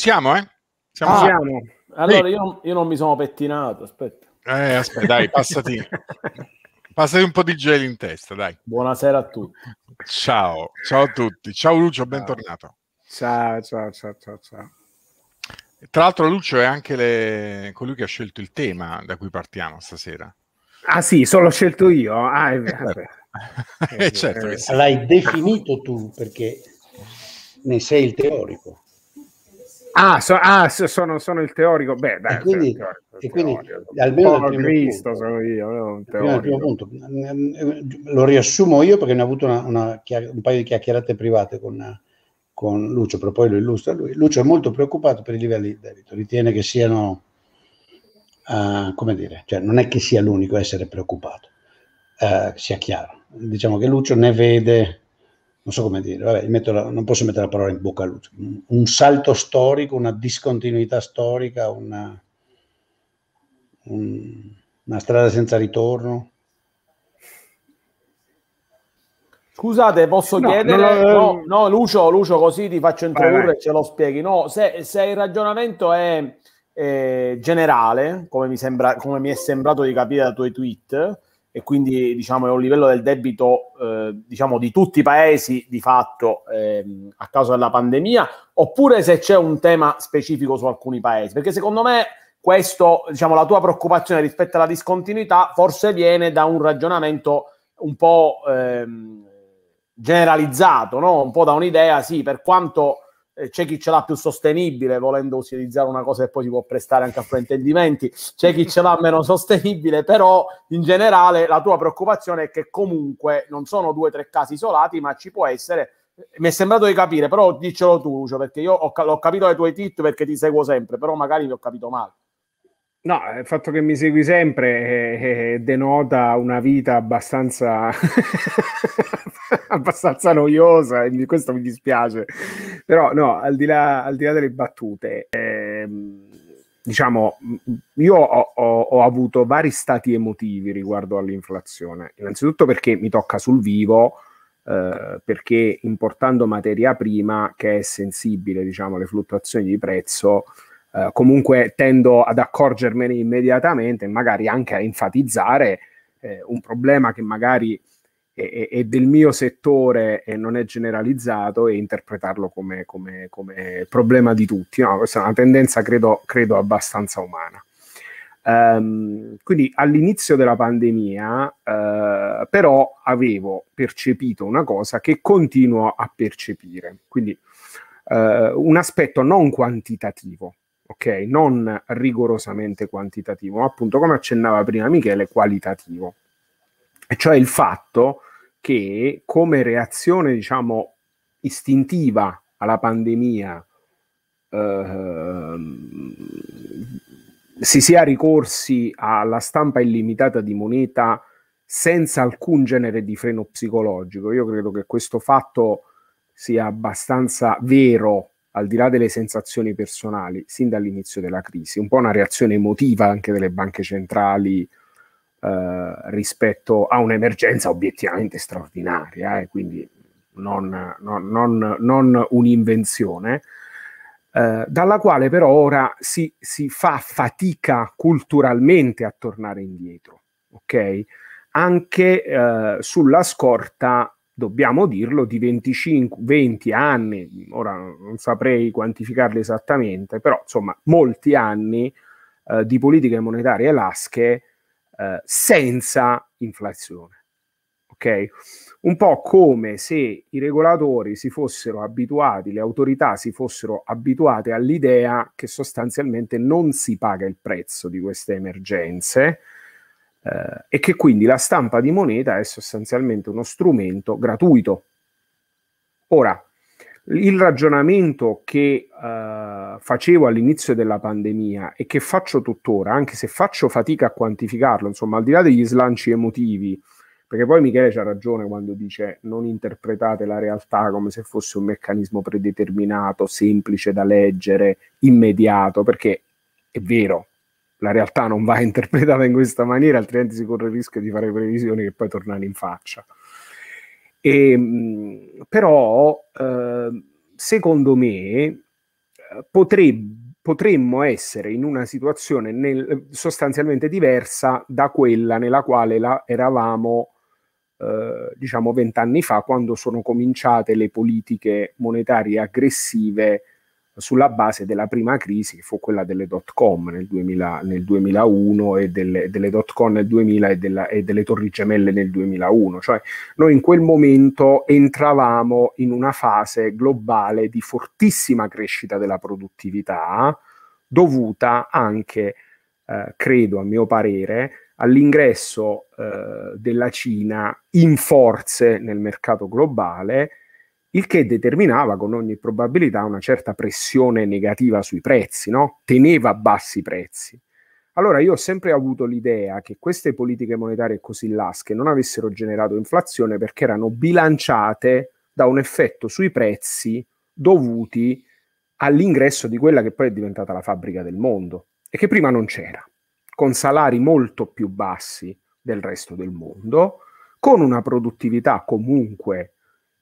siamo, eh? Siamo. Ah, siamo. Allora sì. io, io, non mi sono pettinato, aspetta. Eh, aspetta, dai, passati. passati un po' di gel in testa, dai. Buonasera a tutti. Ciao, ciao a tutti. Ciao Lucio, bentornato. Ciao, ciao, ciao, ciao, ciao. Tra l'altro Lucio è anche le... colui che ha scelto il tema da cui partiamo stasera. Ah sì, solo scelto io. Ah, è eh, vero. Eh, certo. eh, certo sì. L'hai definito tu perché ne sei il teorico. Ah, so, ah sono, sono, il teorico. Beh, dai, e quindi, teorico, e quindi almeno oh, Paolo Cristo punto, sono io, no? primo, punto, lo riassumo io perché ne ho avuto una, una, un paio di chiacchierate private con, con, Lucio, però poi lo illustra lui. Lucio è molto preoccupato per i livelli di debito, ritiene che siano, uh, come dire, cioè non è che sia l'unico a essere preoccupato, uh, sia chiaro. Diciamo che Lucio ne vede non so come dire, vabbè, la, non posso mettere la parola in bocca a all'ultimo, un salto storico, una discontinuità storica, una, un, una strada senza ritorno. Scusate, posso no, chiedere? Lo... No, no, Lucio, Lucio, così ti faccio introdurre e ce lo spieghi. No, se, se il ragionamento è, è eh, generale, come mi, sembra, come mi è sembrato di capire dai tuoi tweet, e quindi diciamo, è un livello del debito eh, diciamo, di tutti i paesi di fatto ehm, a causa della pandemia, oppure se c'è un tema specifico su alcuni paesi. Perché secondo me questo, diciamo, la tua preoccupazione rispetto alla discontinuità forse viene da un ragionamento un po' ehm, generalizzato, no? un po' da un'idea, sì, per quanto eh, c'è chi ce l'ha più sostenibile volendo utilizzare una cosa che poi si può prestare anche a fraintendimenti, c'è chi ce l'ha meno sostenibile, però in generale la tua preoccupazione è che comunque non sono due o tre casi isolati, ma ci può essere. Mi è sembrato di capire, però diccelo tu, Lucio, perché io ho, ho capito le tue titoli perché ti seguo sempre, però magari ti ho capito male. No, il fatto che mi segui sempre eh, eh, eh denota una vita abbastanza abbastanza noiosa e questo mi dispiace. Però no, al di là, al di là delle battute, ehm, diciamo, io ho, ho, ho, avuto vari stati emotivi riguardo all'inflazione. Innanzitutto perché mi tocca sul vivo, eh, perché importando materia prima che è sensibile diciamo, alle fluttuazioni di prezzo, eh, comunque tendo ad accorgermene immediatamente e magari anche a enfatizzare eh, un problema che magari e, e del mio settore e non è generalizzato e interpretarlo come, come, come problema di tutti. No, questa è una tendenza credo, credo abbastanza umana. Um, quindi all'inizio della pandemia, uh, però, avevo percepito una cosa che continuo a percepire, quindi uh, un aspetto non quantitativo, ok? Non rigorosamente quantitativo, ma appunto, come accennava prima Michele, qualitativo, e cioè il fatto che come reazione, diciamo, istintiva alla pandemia eh, si sia ricorsi alla stampa illimitata di moneta senza alcun genere di freno psicologico. Io credo che questo fatto sia abbastanza vero, al di là delle sensazioni personali, sin dall'inizio della crisi, un po' una reazione emotiva anche delle banche centrali eh, rispetto a un'emergenza obiettivamente straordinaria e eh, quindi non, non, non, non un'invenzione. Eh, dalla quale però ora si, si, fa fatica culturalmente a tornare indietro, ok? Anche eh, sulla scorta, dobbiamo dirlo, di 25, 20 anni, ora non saprei quantificarli esattamente, però insomma molti anni eh, di politiche monetarie lasche eh, senza inflazione. Ok? Un po' come se i regolatori si fossero abituati, le autorità si fossero abituate all'idea che sostanzialmente non si paga il prezzo di queste emergenze, eh, e che quindi la stampa di moneta è sostanzialmente uno strumento gratuito. Ora, il ragionamento che eh, facevo all'inizio della pandemia e che faccio tuttora, anche se faccio fatica a quantificarlo, insomma, al di là degli slanci emotivi, perché poi Michele c'ha ragione quando dice non interpretate la realtà come se fosse un meccanismo predeterminato, semplice da leggere, immediato, perché è vero, la realtà non va interpretata in questa maniera, altrimenti si corre il rischio di fare previsioni che poi tornano in faccia. E, ehm, però, ehm, secondo me, eh, potrebbe potremmo essere in una situazione nel, sostanzialmente diversa da quella nella quale la, eravamo, eh, diciamo, vent'anni fa, quando sono cominciate le politiche monetarie aggressive sulla base della prima crisi che fu quella delle dot com nel, 2000, nel 2001 e delle, delle, dot com nel 2000 e, della, e, delle torri gemelle nel 2001. Cioè noi in quel momento entravamo in una fase globale di fortissima crescita della produttività dovuta anche, eh, credo a mio parere, all'ingresso eh, della Cina in forze nel mercato globale il che determinava con ogni probabilità una certa pressione negativa sui prezzi, no? teneva bassi i prezzi. Allora io ho sempre avuto l'idea che queste politiche monetarie così lasche non avessero generato inflazione perché erano bilanciate da un effetto sui prezzi dovuti all'ingresso di quella che poi è diventata la fabbrica del mondo e che prima non c'era, con salari molto più bassi del resto del mondo, con una produttività comunque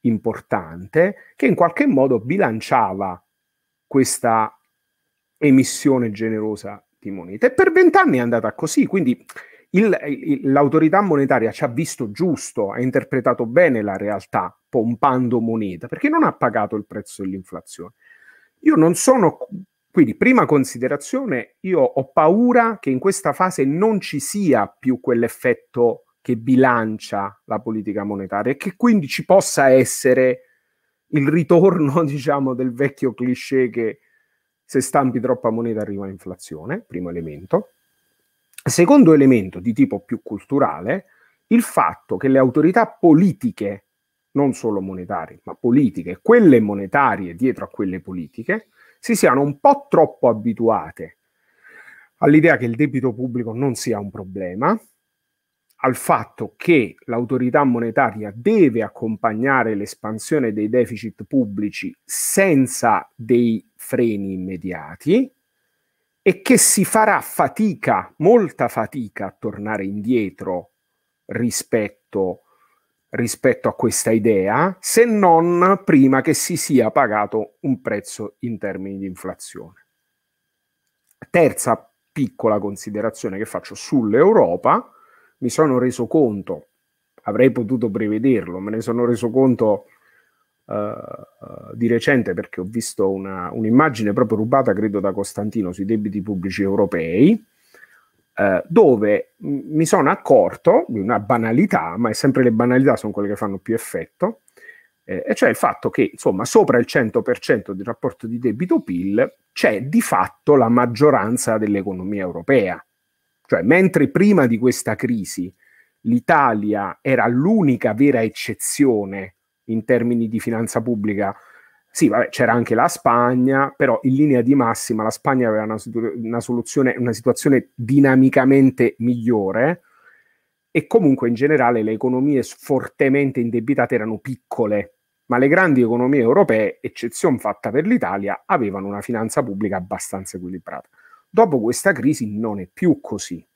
importante che in qualche modo bilanciava questa emissione generosa di moneta. E per vent'anni è andata così, quindi il, il, l'autorità monetaria ci ha visto giusto, ha interpretato bene la realtà pompando moneta, perché non ha pagato il prezzo dell'inflazione. Io non sono... Quindi, prima considerazione, io ho paura che in questa fase non ci sia più quell'effetto che bilancia la politica monetaria e che quindi ci possa essere il ritorno, diciamo, del vecchio cliché che se stampi troppa moneta arriva inflazione, primo elemento. Secondo elemento di tipo più culturale, il fatto che le autorità politiche, non solo monetarie, ma politiche, quelle monetarie dietro a quelle politiche, si siano un po' troppo abituate all'idea che il debito pubblico non sia un problema, al fatto che l'autorità monetaria deve accompagnare l'espansione dei deficit pubblici senza dei freni immediati e che si farà fatica, molta fatica a tornare indietro rispetto, rispetto a questa idea, se non prima che si sia pagato un prezzo in termini di inflazione. Terza piccola considerazione che faccio sull'Europa, mi sono reso conto, avrei potuto prevederlo, me ne sono reso conto Uh, di recente perché ho visto una, un'immagine proprio rubata, credo, da Costantino sui debiti pubblici europei, uh, dove mi sono accorto di una banalità, ma è sempre le banalità sono quelle che fanno più effetto, eh, e cioè il fatto che, insomma, sopra il 100% di rapporto di debito-PIL c'è di fatto la maggioranza dell'economia europea. Cioè, mentre prima di questa crisi l'Italia era l'unica vera eccezione in termini di finanza pubblica, sì, vabbè, c'era anche la Spagna, però in linea di massima la Spagna aveva una, una, una situazione dinamicamente migliore e comunque in generale le economie fortemente indebitate erano piccole, ma le grandi economie europee, eccezione fatta per l'Italia, avevano una finanza pubblica abbastanza equilibrata. Dopo questa crisi non è più così.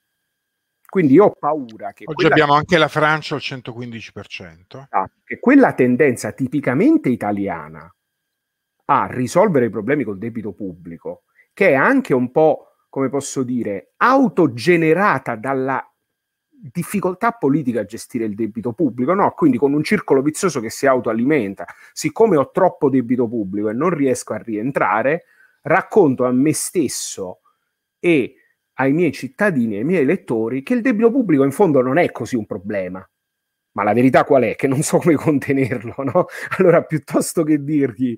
Quindi ho paura che... Oggi abbiamo anche la Francia al 115%. Ah, che quella tendenza tipicamente italiana a risolvere i problemi col debito pubblico, che è anche un po', come posso dire, autogenerata dalla difficoltà politica a gestire il debito pubblico, no? Quindi con un circolo vizioso che si autoalimenta. Siccome ho troppo debito pubblico e non riesco a rientrare, racconto a me stesso e ai miei cittadini, ai miei elettori, che il debito pubblico in fondo non è così un problema. Ma la verità qual è? Che non so come contenerlo, no? Allora, piuttosto che dirgli,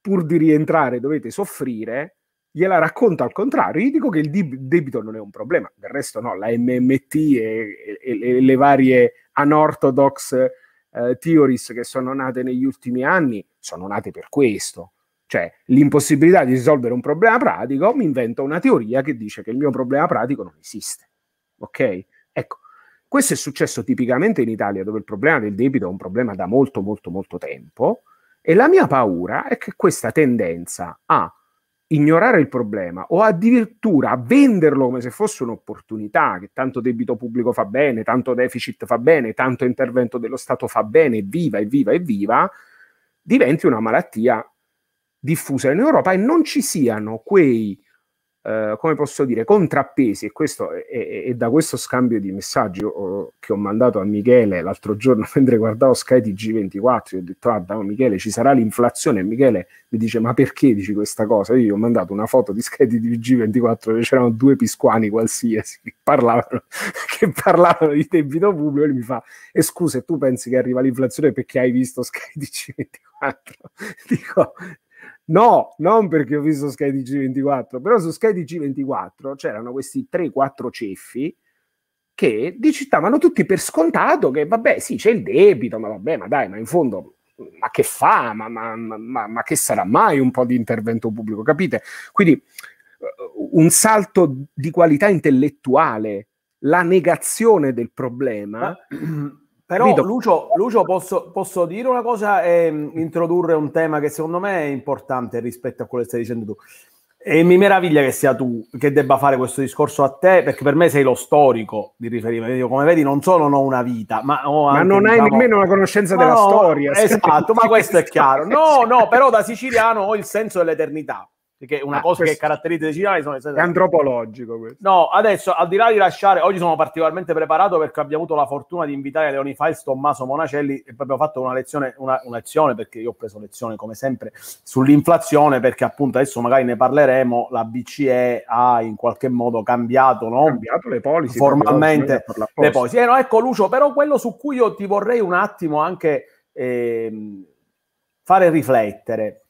pur di rientrare dovete soffrire, gliela racconto al contrario, gli dico che il debito non è un problema, del resto no, la MMT e, e, e le varie unorthodox eh, theories che sono nate negli ultimi anni sono nate per questo, cioè, l'impossibilità di risolvere un problema pratico, mi invento una teoria che dice che il mio problema pratico non esiste. Ok? Ecco, questo è successo tipicamente in Italia, dove il problema del debito è un problema da molto, molto, molto tempo. E la mia paura è che questa tendenza a ignorare il problema o addirittura a venderlo come se fosse un'opportunità, che tanto debito pubblico fa bene, tanto deficit fa bene, tanto intervento dello Stato fa bene, viva, e viva, e viva, diventi una malattia diffusa in Europa e non ci siano quei, eh, come posso dire, contrappesi, e questo è, è, è da questo scambio di messaggi che ho mandato a Michele l'altro giorno mentre guardavo Sky TG24, ho detto, guarda ah, Michele, ci sarà l'inflazione, e Michele mi dice, ma perché dici questa cosa? Io gli ho mandato una foto di Sky TG24 dove c'erano due pisquani qualsiasi che parlavano, che parlavano di debito pubblico, e lui mi fa, eh, e scusa, tu pensi che arriva l'inflazione perché hai visto Sky TG24? Dico, No, non perché ho visto Sky di DG24, però su Sky di DG24 c'erano questi 3-4 ceffi che dicevano tutti per scontato che vabbè sì c'è il debito, ma vabbè ma dai, ma in fondo ma che fa, ma, ma, ma, ma che sarà mai un po' di intervento pubblico, capite? Quindi eh, un salto di qualità intellettuale, la negazione del problema. Eh, però Lucio, Lucio posso, posso, dire una cosa e mm, introdurre un tema che secondo me è importante rispetto a quello che stai dicendo tu. E mi meraviglia che sia tu che debba fare questo discorso a te, perché per me sei lo storico di riferimento. Io, come vedi, non solo non ho una vita, ma, ho anche, ma non hai diciamo, nemmeno una conoscenza della no, storia. Esatto, ma questo è chiaro. No, no, però da siciliano ho il senso dell'eternità perché una ah, cosa questo... che caratterizza i digitali sono è antropologico questo. No, adesso al di là di lasciare, oggi sono particolarmente preparato perché abbiamo avuto la fortuna di invitare Leoni Files Tommaso Monacelli e abbiamo fatto una lezione, una, una lezione, perché io ho preso lezione come sempre sull'inflazione perché appunto adesso magari ne parleremo, la BCE ha in qualche modo cambiato, no? cambiato le polisi formalmente le polisi. Eh, no, ecco Lucio, però quello su cui io ti vorrei un attimo anche eh, fare riflettere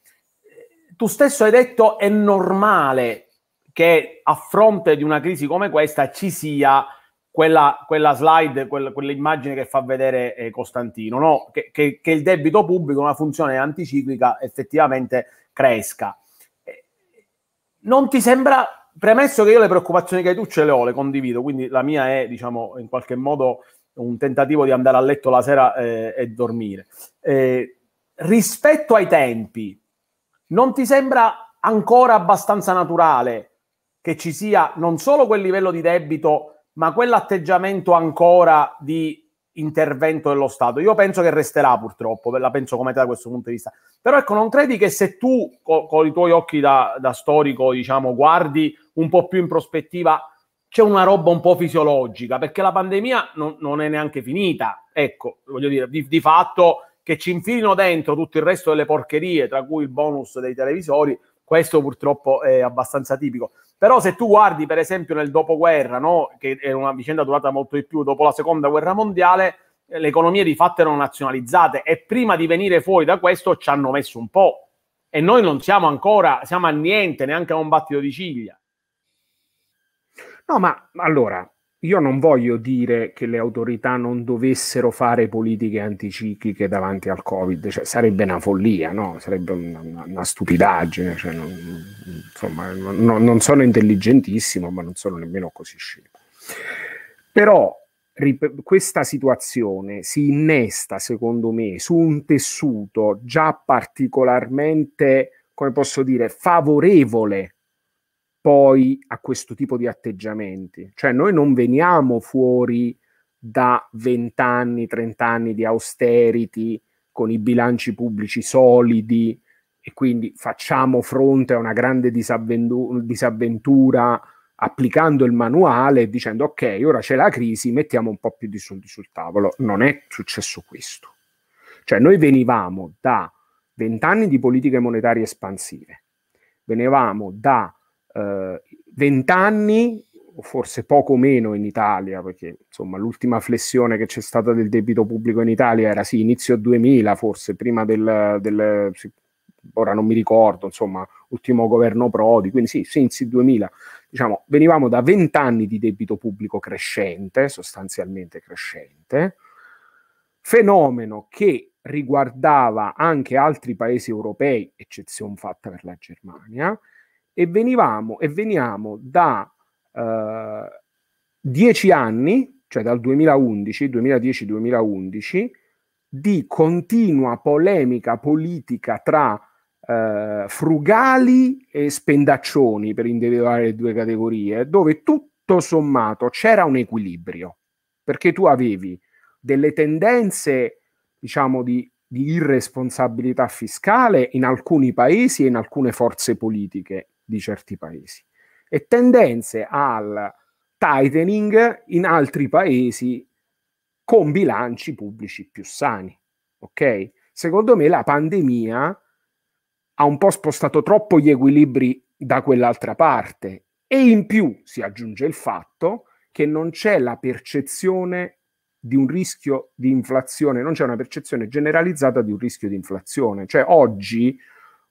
tu stesso hai detto è normale che a fronte di una crisi come questa ci sia quella, quella slide, quella, quell'immagine che fa vedere eh, Costantino, no? che, che, che, il debito pubblico, una funzione anticiclica, effettivamente cresca. Eh, non ti sembra, premesso che io le preoccupazioni che hai tu ce le ho, le condivido, quindi la mia è, diciamo, in qualche modo un tentativo di andare a letto la sera eh, e dormire. Eh, rispetto ai tempi, non ti sembra ancora abbastanza naturale che ci sia non solo quel livello di debito, ma quell'atteggiamento ancora di intervento dello Stato. Io penso che resterà purtroppo, la penso come te da questo punto di vista. Però ecco, non credi che se tu co- con i tuoi occhi da, da, storico, diciamo, guardi un po' più in prospettiva, c'è una roba un po' fisiologica, perché la pandemia non, non è neanche finita. Ecco, voglio dire, di, di fatto che ci infilino dentro tutto il resto delle porcherie, tra cui il bonus dei televisori, questo purtroppo è abbastanza tipico. Però se tu guardi per esempio nel dopoguerra, no? che è una vicenda durata molto di più dopo la seconda guerra mondiale, eh, le economie di fatto erano nazionalizzate e prima di venire fuori da questo ci hanno messo un po'. E noi non siamo ancora, siamo a niente, neanche a un battito di ciglia. No, ma allora, io non voglio dire che le autorità non dovessero fare politiche anticicliche davanti al Covid, cioè, sarebbe una follia, no? sarebbe una, una, una stupidaggine, cioè, non, insomma, non, non, sono intelligentissimo, ma non sono nemmeno così scemo. Però rip- questa situazione si innesta, secondo me, su un tessuto già particolarmente, come posso dire, favorevole poi a questo tipo di atteggiamenti. Cioè noi non veniamo fuori da vent'anni, trent'anni di austerity con i bilanci pubblici solidi e quindi facciamo fronte a una grande disavventu- disavventura applicando il manuale e dicendo ok, ora c'è la crisi, mettiamo un po' più di soldi sul tavolo. Non è successo questo. Cioè noi venivamo da vent'anni di politiche monetarie espansive, venivamo da eh, vent'anni o forse poco meno in Italia, perché insomma l'ultima flessione che c'è stata del debito pubblico in Italia era sì inizio 2000, forse prima del, del ora non mi ricordo, insomma, ultimo governo Prodi, quindi sì, inizio 2000, diciamo, venivamo da vent'anni di debito pubblico crescente, sostanzialmente crescente, fenomeno che riguardava anche altri paesi europei, eccezione fatta per la Germania, e venivamo e veniamo da eh, dieci anni, cioè dal 2011, 2010-2011, di continua polemica politica tra eh, frugali e spendaccioni, per individuare le due categorie, dove tutto sommato c'era un equilibrio, perché tu avevi delle tendenze, diciamo, di di irresponsabilità fiscale in alcuni paesi e in alcune forze politiche di certi paesi e tendenze al tightening in altri paesi con bilanci pubblici più sani. Ok? Secondo me la pandemia ha un po' spostato troppo gli equilibri da quell'altra parte e in più si aggiunge il fatto che non c'è la percezione di un rischio di inflazione, non c'è una percezione generalizzata di un rischio di inflazione. Cioè oggi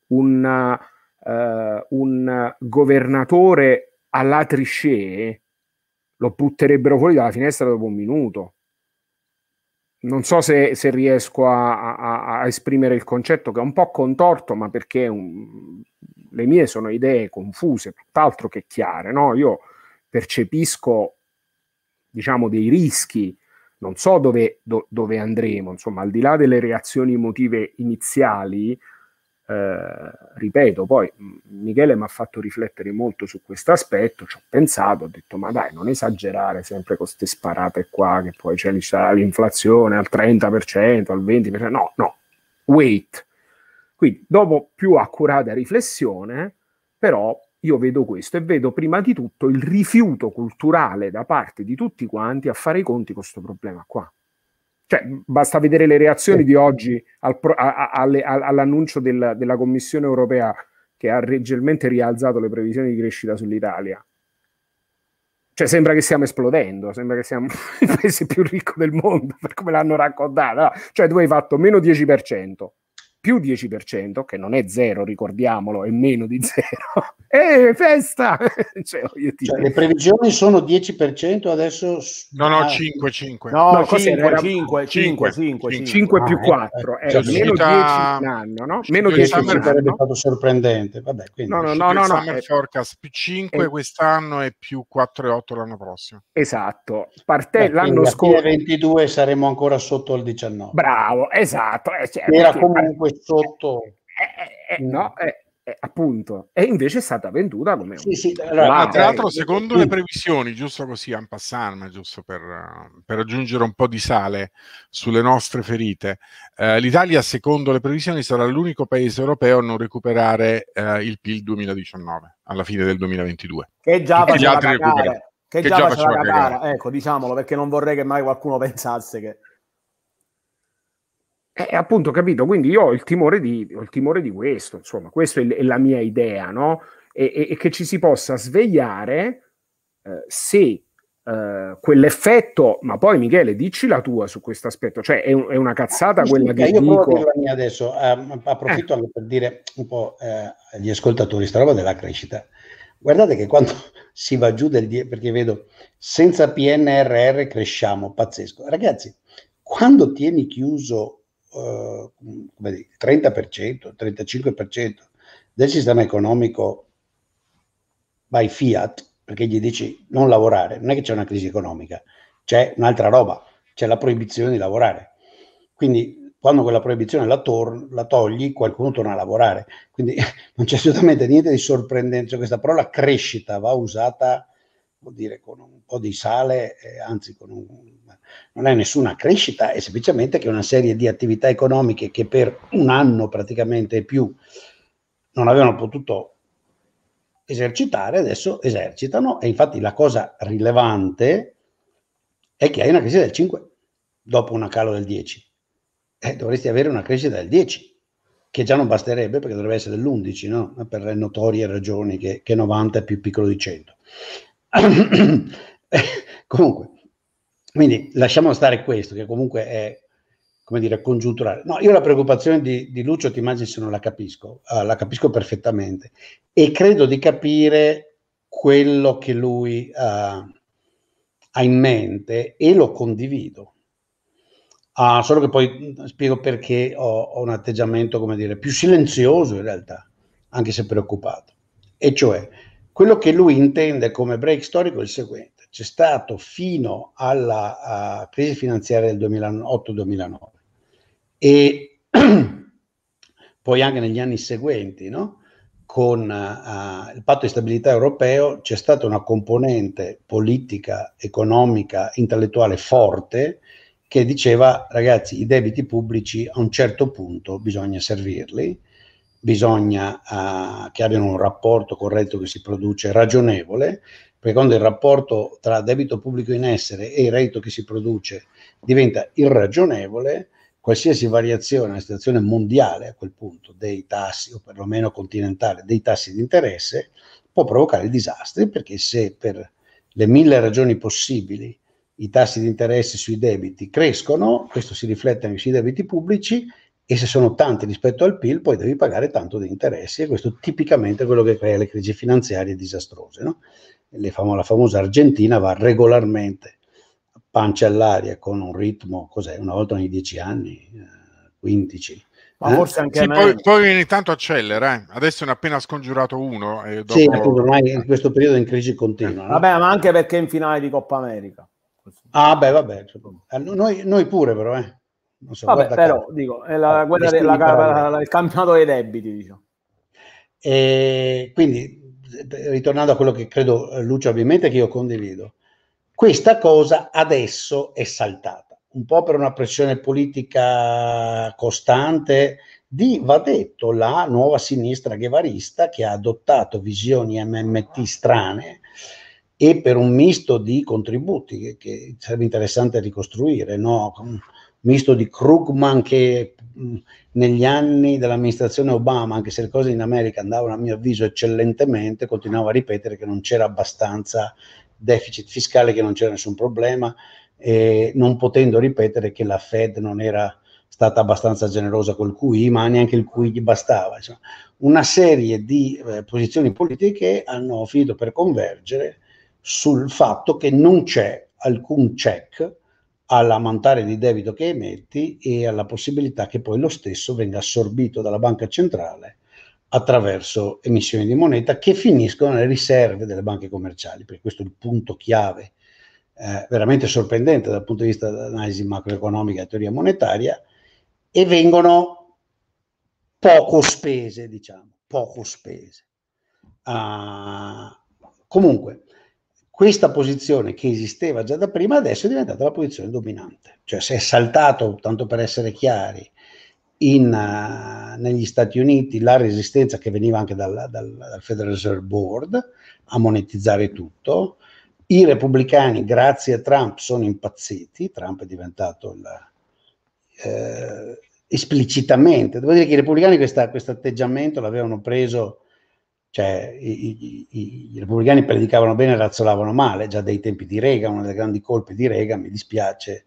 un eh, un governatore alla Trichet lo butterebbero fuori dalla finestra dopo un minuto. Non so se, se riesco a, a, a, esprimere il concetto che è un po' contorto, ma perché un, le mie sono idee confuse, tutt'altro che chiare. No? Io percepisco diciamo, dei rischi, non so dove, do, dove andremo, insomma, al di là delle reazioni emotive iniziali, eh, ripeto, poi Michele mi ha fatto riflettere molto su questo aspetto, ci ho pensato, ho detto ma dai, non esagerare sempre con queste sparate qua, che poi c'è l'inflazione al 30%, al 20%, no, no, wait. Quindi dopo più accurata riflessione, però io vedo questo e vedo prima di tutto il rifiuto culturale da parte di tutti quanti a fare i conti con questo problema qua. Cioè, basta vedere le reazioni di oggi al a, a, a, all'annuncio del, della Commissione europea che ha leggermente rialzato le previsioni di crescita sull'Italia. Cioè, sembra che stiamo esplodendo, sembra che siamo il paese più ricco del mondo, per come l'hanno raccontato. Cioè, tu hai fatto meno 10%, più 10%, che non è zero, ricordiamolo, è meno di zero. e eh, festa! cioè, cioè, le previsioni sono 10%, adesso... Non ho 5, 5. No, no 5, 5, 5, 5, 5 più 4, eh. eh, cioè, meno 10 un anno, no? Meno 10 sarebbe stato sorprendente. Vabbè, quindi, no, no, no, no, no, eh, forecast più 5 quest'anno e più 4,8 l'anno prossimo. Esatto. Parte l'anno scorso... 22 saremo ancora sotto il 19. Bravo, esatto. Cioè, era comunque sotto... Eh, eh, eh no, eh, eh, appunto, e invece è stata venduta come sì, un... Sì, allora, ma tra l'altro, secondo le previsioni, giusto così, a passant, ma giusto per, per, aggiungere un po' di sale sulle nostre ferite, eh, l'Italia, secondo le previsioni, sarà l'unico paese europeo a non recuperare eh, il PIL 2019 alla fine del 2022. Che già Tutti gli gara, ecco, diciamolo, perché non vorrei che mai qualcuno pensasse che eh, eh, appunto, capito? Quindi io ho il timore di, il timore di questo, insomma, questa è, la mia idea, no? E, e, e che ci si possa svegliare eh, se Uh, quell'effetto, ma poi Michele, dici la tua su questo aspetto, cioè è, un, è una cazzata ah, quella che io dico... provo a la mia adesso, um, approfitto eh. per dire un po' eh, agli ascoltatori sta roba della crescita. Guardate che quando si va giù del 10, perché vedo senza PNRR cresciamo, pazzesco. Ragazzi, quando tieni chiuso eh, come dire, 30%, 35% del sistema economico by fiat, perché gli dici non lavorare, non è che c'è una crisi economica, c'è un'altra roba, c'è la proibizione di lavorare. Quindi quando quella proibizione la, tor- la togli, qualcuno torna a lavorare. Quindi non c'è assolutamente niente di sorprendente. Cioè, questa parola crescita va usata, vuol dire, con un po' di sale, eh, anzi con un, non è nessuna crescita, è semplicemente che una serie di attività economiche che per un anno praticamente più non avevano potuto esercitare, adesso esercitano e infatti la cosa rilevante è che hai una crescita del 5 dopo una calo del 10. Eh, dovresti avere una crescita del 10 che già non basterebbe perché dovrebbe essere dell'11, no? per le notorie ragioni che, che 90 è più piccolo di 100. Comunque, quindi lasciamo stare questo, che comunque è, come dire, congiunturale. No, io la preoccupazione di, di Lucio, ti immagini se non la capisco, uh, la capisco perfettamente e credo di capire quello che lui uh, ha in mente e lo condivido. Uh, solo che poi spiego perché ho, ho un atteggiamento, come dire, più silenzioso in realtà, anche se preoccupato. E cioè, quello che lui intende come break storico è il seguente c'è stato fino alla uh, crisi finanziaria del 2008-2009 e poi anche negli anni seguenti, no? con uh, il patto di stabilità europeo c'è stata una componente politica, economica, intellettuale forte che diceva ragazzi i debiti pubblici a un certo punto bisogna servirli, bisogna uh, che abbiano un rapporto corretto che si produce ragionevole secondo il rapporto tra debito pubblico in essere e il reddito che si produce diventa irragionevole, qualsiasi variazione nella situazione mondiale a quel punto dei tassi, o perlomeno continentale, dei tassi di interesse, può provocare disastri, perché se per le mille ragioni possibili i tassi di interesse sui debiti crescono, questo si riflette anche sui debiti pubblici, e se sono tanti rispetto al PIL poi devi pagare tanto di interessi e questo tipicamente è quello che crea le crisi finanziarie disastrose. No? fam- la famosa Argentina va regolarmente a pancia all'aria con un ritmo, cos'è, una volta ogni dieci anni, 15. Eh, ma eh? forse anche sì, poi, poi, ogni tanto accelera, eh. adesso ne ha appena scongiurato uno. E dopo... Sì, ormai in questo periodo in crisi continua. Vabbè, no? ma anche perché in finale di Coppa America. Ah, beh, vabbè, cioè, eh, noi, noi pure però, eh. So, Vabbè, però, dico, è la, ah, guerra della, la, la, il campionato dei debiti, diciamo. E eh, quindi ritornando a quello che credo eh, Lucio ovviamente che io condivido, questa cosa adesso è saltata, un po' per una pressione politica costante di, va detto, la nuova sinistra ghevarista che ha adottato visioni MMT strane e per un misto di contributi che, che sarebbe interessante ricostruire, no? misto di Krugman che mm, negli anni dell'amministrazione Obama, anche se le cose in America andavano a mio avviso eccellentemente, continuava a ripetere che non c'era abbastanza deficit fiscale, che non c'era nessun problema, eh, non potendo ripetere che la Fed non era stata abbastanza generosa col QI, ma neanche il QI gli bastava. Insomma. Una serie di eh, posizioni politiche hanno finito per convergere sul fatto che non c'è alcun check all'ammontare di debito che emetti e alla possibilità che poi lo stesso venga assorbito dalla banca centrale attraverso emissioni di moneta che finiscono nelle riserve delle banche commerciali, perché questo è il punto chiave eh, veramente sorprendente dal punto di vista dell'analisi macroeconomica e teoria monetaria, e vengono poco spese, diciamo, poco spese. Uh, comunque, questa posizione che esisteva già da prima adesso è diventata la posizione dominante, cioè si è saltato, tanto per essere chiari, in, uh, negli Stati Uniti la resistenza che veniva anche dal, dal, dal, Federal Reserve Board a monetizzare tutto, i repubblicani grazie a Trump sono impazziti, Trump è diventato il, eh, esplicitamente, devo dire che i repubblicani questo atteggiamento l'avevano preso cioè, i, i, i, repubblicani predicavano bene e razzolavano male, già dai tempi di Reagan, una delle grandi colpe di Reagan, mi dispiace,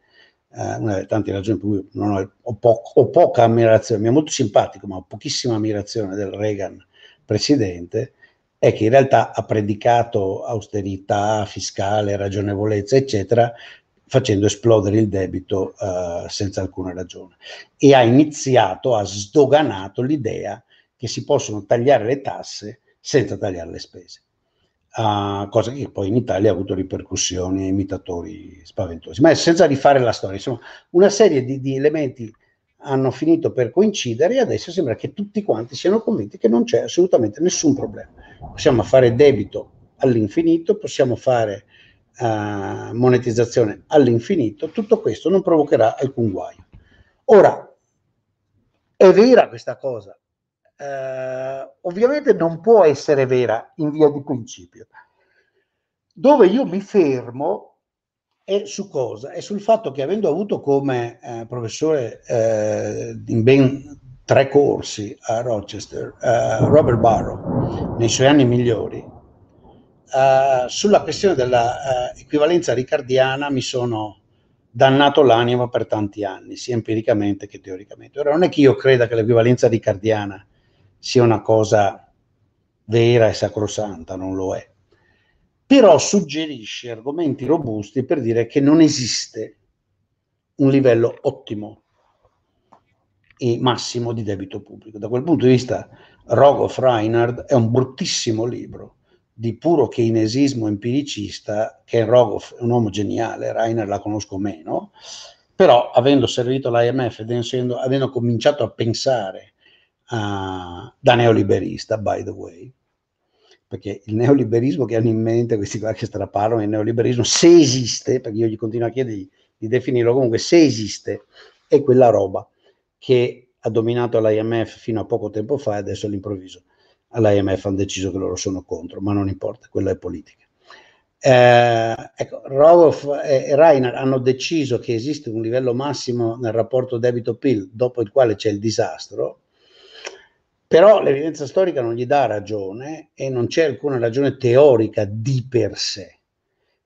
eh, una delle tante ragioni per cui ho, ho, po- ho, poca ammirazione, mi è molto simpatico, ma ho pochissima ammirazione del Reagan presidente, è che in realtà ha predicato austerità fiscale, ragionevolezza, eccetera, facendo esplodere il debito eh, senza alcuna ragione. E ha iniziato, ha sdoganato l'idea che si possono tagliare le tasse senza tagliare le spese. Uh, cosa che poi in Italia ha avuto ripercussioni e imitatori spaventosi. Ma senza rifare la storia, insomma, una serie di, di elementi hanno finito per coincidere e adesso sembra che tutti quanti siano convinti che non c'è assolutamente nessun problema. Possiamo fare debito all'infinito, possiamo fare uh, monetizzazione all'infinito, tutto questo non provocherà alcun guaio. Ora, è vera questa cosa, eh, ovviamente non può essere vera in via di principio. Dove io mi fermo è su cosa? È sul fatto che avendo avuto come eh, professore eh, in ben tre corsi a Rochester eh, Robert Barrow nei suoi anni migliori, eh, sulla questione dell'equivalenza eh, ricardiana mi sono dannato l'anima per tanti anni, sia empiricamente che teoricamente. Ora non è che io creda che l'equivalenza ricardiana sia una cosa vera e sacrosanta, non lo è. Però suggerisce argomenti robusti per dire che non esiste un livello ottimo e massimo di debito pubblico. Da quel punto di vista Rogoff Reinhardt è un bruttissimo libro di puro keynesismo empiricista, che Rogoff è un uomo geniale, Reinhardt la conosco meno, però avendo servito l'IMF ed essendo, avendo cominciato a pensare uh, da neoliberista, by the way, perché il neoliberismo che hanno in mente questi qua che straparono, il neoliberismo, se esiste, perché io gli continuo a chiedergli di definirlo comunque, se esiste, è quella roba che ha dominato l'IMF fino a poco tempo fa e adesso all'improvviso all'IMF hanno deciso che loro sono contro, ma non importa, quella è politica. Eh, ecco, Rogoff e Reiner hanno deciso che esiste un livello massimo nel rapporto debito-PIL dopo il quale c'è il disastro, però l'evidenza storica non gli dà ragione e non c'è alcuna ragione teorica di per sé,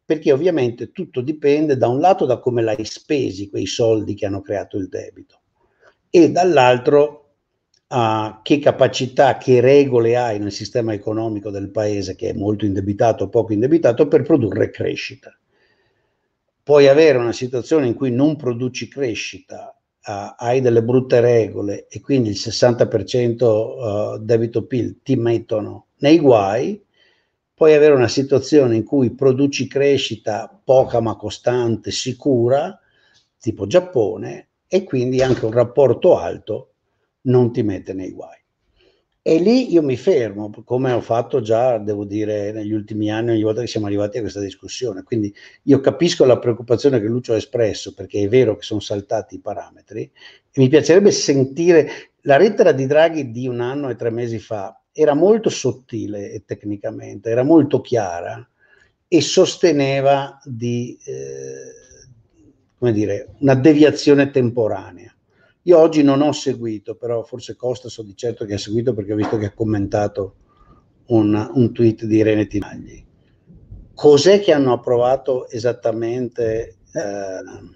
perché ovviamente tutto dipende da un lato da come l'hai spesi quei soldi che hanno creato il debito e dall'altro a che capacità, che regole hai nel sistema economico del paese che è molto indebitato o poco indebitato per produrre crescita. Puoi avere una situazione in cui non produci crescita uh, hai delle brutte regole e quindi il 60% uh, eh, debito PIL ti mettono nei guai, puoi avere una situazione in cui produci crescita poca ma costante, sicura, tipo Giappone, e quindi anche un rapporto alto non ti mette nei guai. E lì io mi fermo, come ho fatto già, devo dire, negli ultimi anni, ogni volta che siamo arrivati a questa discussione. Quindi io capisco la preoccupazione che Lucio ha espresso, perché è vero che sono saltati i parametri, e mi piacerebbe sentire la lettera di Draghi di un anno e tre mesi fa era molto sottile tecnicamente, era molto chiara e sosteneva di, eh, come dire, una deviazione temporanea. Io oggi non ho seguito, però forse Costa so di certo che ha seguito perché ho visto che ha commentato un, un tweet di Irene Tinagli. Cos'è che hanno approvato esattamente eh,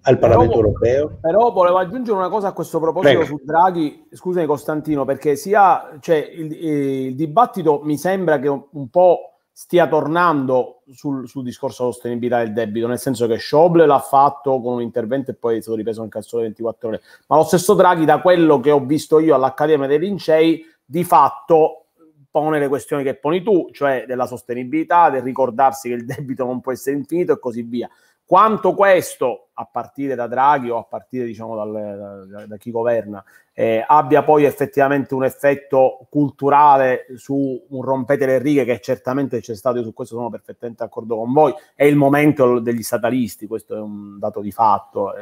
al Parlamento però, europeo? Però volevo aggiungere una cosa a questo proposito Prego. su Draghi, scusami Costantino, perché sia cioè, il, il dibattito mi sembra che un po' stia tornando sul, sul discorso della sostenibilità del debito, nel senso che Sciobble l'ha fatto con un intervento e poi è stato ripreso anche al sole 24 ore, ma lo stesso Draghi, da quello che ho visto io all'Accademia dei Lincei, di fatto pone le questioni che poni tu, cioè della sostenibilità, del ricordarsi che il debito non può essere infinito e così via. Quanto questo, a partire da Draghi o a partire diciamo, dal, da, da, chi governa, eh, abbia poi effettivamente un effetto culturale su un rompete le righe che certamente c'è stato, io su questo sono perfettamente d'accordo con voi, è il momento degli statalisti, questo è un dato di fatto,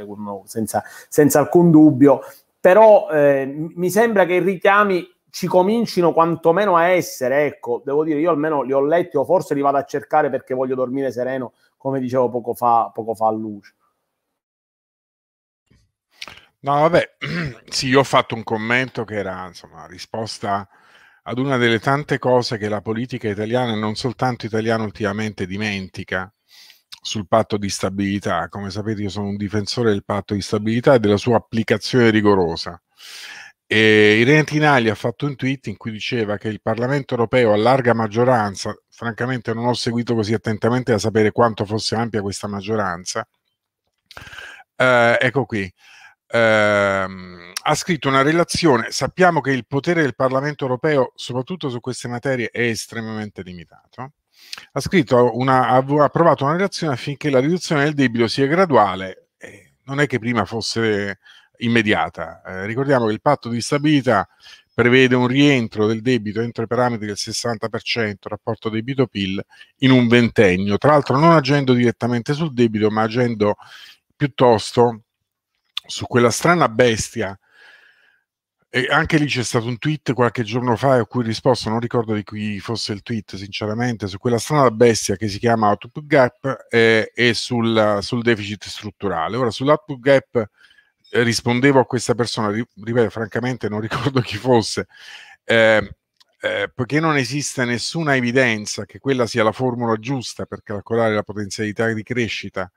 senza, senza alcun dubbio, però eh, mi sembra che i richiami ci comincino quantomeno a essere, ecco, devo dire, io almeno li ho letti o forse li vado a cercare perché voglio dormire sereno come dicevo poco fa, poco fa a luce. No, vabbè, sì, io ho fatto un commento che era, insomma, risposta ad una delle tante cose che la politica italiana, e non soltanto italiana, ultimamente dimentica sul patto di stabilità. Come sapete, io sono un difensore del patto di stabilità e della sua applicazione rigorosa. E Irene Tinagli ha fatto un tweet in cui diceva che il Parlamento europeo a larga maggioranza, francamente non ho seguito così attentamente da sapere quanto fosse ampia questa maggioranza, eh, ecco qui, eh, ha scritto una relazione, sappiamo che il potere del Parlamento europeo, soprattutto su queste materie, è estremamente limitato. Ha, scritto una, ha approvato una relazione affinché la riduzione del debito sia graduale, eh, non è che prima fosse immediata. Eh, ricordiamo che il patto di stabilità prevede un rientro del debito entro i parametri del 60%, rapporto debito-PIL, in un ventennio, tra l'altro non agendo direttamente sul debito, ma agendo piuttosto su quella strana bestia. E anche lì c'è stato un tweet qualche giorno fa a cui ho risposto, non ricordo di chi fosse il tweet sinceramente, su quella strana bestia che si chiama output gap eh, e sul, sul deficit strutturale. Ora sull'output gap eh, rispondevo a questa persona, ripeto, francamente non ricordo chi fosse, eh, eh, poiché non esiste nessuna evidenza che quella sia la formula giusta per calcolare la potenzialità di crescita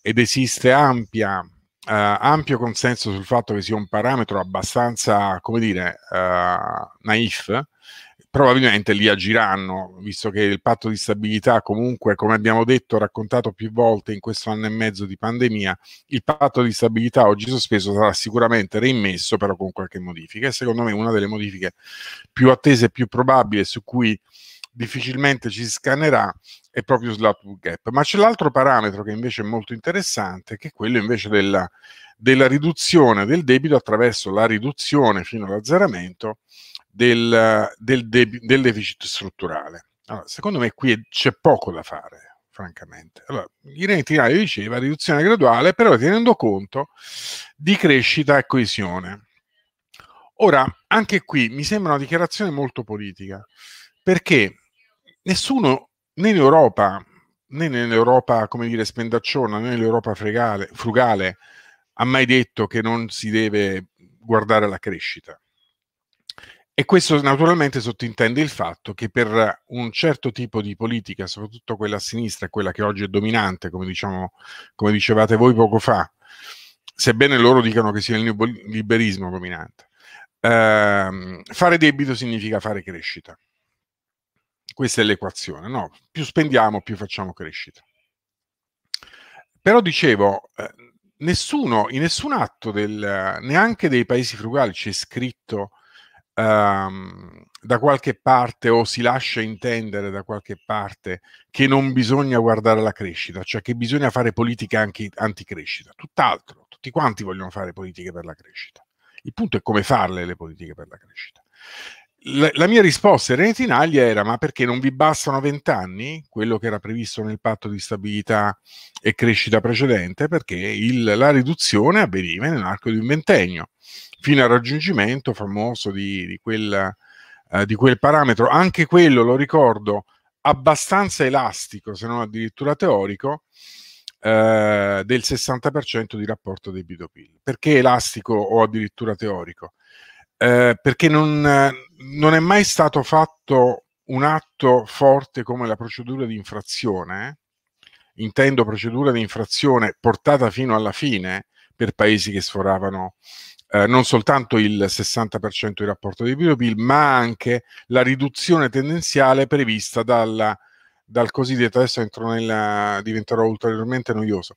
ed esiste ampia, eh, ampio consenso sul fatto che sia un parametro abbastanza, come dire, eh, naif, probabilmente li agiranno, visto che il patto di stabilità comunque, come abbiamo detto, raccontato più volte in questo anno e mezzo di pandemia, il patto di stabilità oggi sospeso sarà sicuramente reimmesso, però con qualche modifica. E secondo me una delle modifiche più attese e più probabili su cui difficilmente ci scannerà è proprio sull'output gap. Ma c'è l'altro parametro che invece è molto interessante, che è quello invece della, della riduzione del debito attraverso la riduzione fino all'azzeramento del, del, de, del deficit strutturale. Allora, secondo me qui c'è poco da fare, francamente. Allora, Irene Tirale diceva riduzione graduale, però tenendo conto di crescita e coesione. Ora, anche qui mi sembra una dichiarazione molto politica, perché nessuno né in Europa, né nell'Europa, come dire, spendacciona, né nell'Europa frugale, frugale, ha mai detto che non si deve guardare la crescita. E questo naturalmente sottintende il fatto che per un certo tipo di politica, soprattutto quella a sinistra, quella che oggi è dominante, come, diciamo, come dicevate voi poco fa, sebbene loro dicano che sia il neoliberismo dominante, ehm, fare debito significa fare crescita. Questa è l'equazione, no? Più spendiamo, più facciamo crescita. Però dicevo, eh, nessuno, in nessun atto del, neanche dei paesi frugali c'è scritto ehm, da qualche parte o si lascia intendere da qualche parte che non bisogna guardare la crescita, cioè che bisogna fare politica anche anticrescita. Tutt'altro, tutti quanti vogliono fare politiche per la crescita. Il punto è come farle le politiche per la crescita. La, la mia risposta retinaglia era ma perché non vi bastano vent'anni, quello che era previsto nel patto di stabilità e crescita precedente, perché il, la riduzione avveniva nell'arco di un ventennio fino al raggiungimento famoso di, di, quel, eh, di quel parametro. Anche quello, lo ricordo, abbastanza elastico, se non addirittura teorico, eh, del 60% di rapporto debito-PIL. Perché elastico o addirittura teorico? Eh, perché non, non, è mai stato fatto un atto forte come la procedura di infrazione, eh? intendo procedura di infrazione portata fino alla fine per paesi che sforavano eh, non soltanto il 60% di rapporto di pil ma anche la riduzione tendenziale prevista dalla, dal cosiddetto, adesso entro nella, diventerò ulteriormente noioso,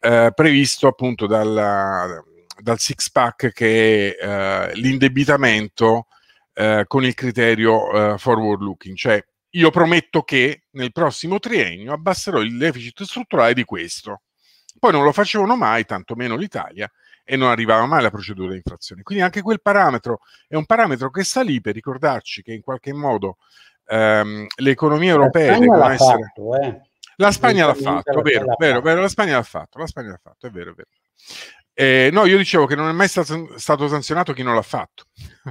eh, previsto appunto dalla, dal six pack che è eh, l'indebitamento eh, con il criterio eh, forward looking, cioè io prometto che nel prossimo triennio abbasserò il deficit strutturale di questo. Poi non lo facevano mai, tantomeno l'Italia, e non arrivava mai la procedura di infrazione. Quindi anche quel parametro è un parametro che sta lì per ricordarci che in qualche modo ehm, l'economia europea devono essere... Fatto, eh. La Spagna l'ha fatto, vero, vero, vero, la Spagna l'ha fatto, la Spagna l'ha fatto, è vero, è vero. Eh, no, io dicevo che non è mai stato, stato sanzionato chi non l'ha fatto.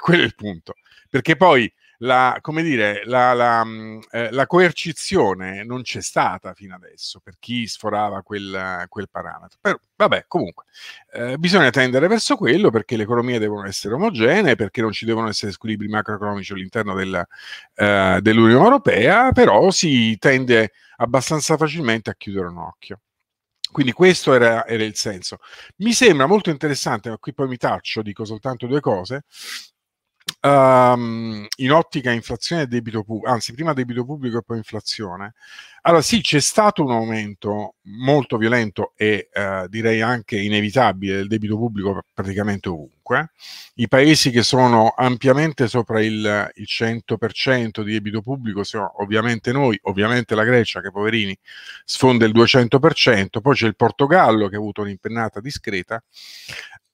Quello è il punto. Perché poi la, come dire, la, la, mm, eh, la coercizione non c'è stata fino adesso per chi sforava quel, quel parametro. Però, vabbè, comunque, eh, bisogna tendere verso quello perché le economie devono essere omogenee, perché non ci devono essere squilibri macroeconomici all'interno della, eh, dell'Unione Europea, però si tende abbastanza facilmente a chiudere un occhio. Quindi questo era, era, il senso. Mi sembra molto interessante, ma qui poi mi taccio, dico soltanto due cose, um, in ottica inflazione e debito pubblico, anzi prima debito pubblico e poi inflazione, allora sì c'è stato un aumento molto violento e eh, direi anche inevitabile del debito pubblico praticamente ovunque. I paesi che sono ampiamente sopra il, il 100% di debito pubblico sono ovviamente noi, ovviamente la Grecia che poverini sfonda il 200%, poi c'è il Portogallo che ha avuto un'impennata discreta.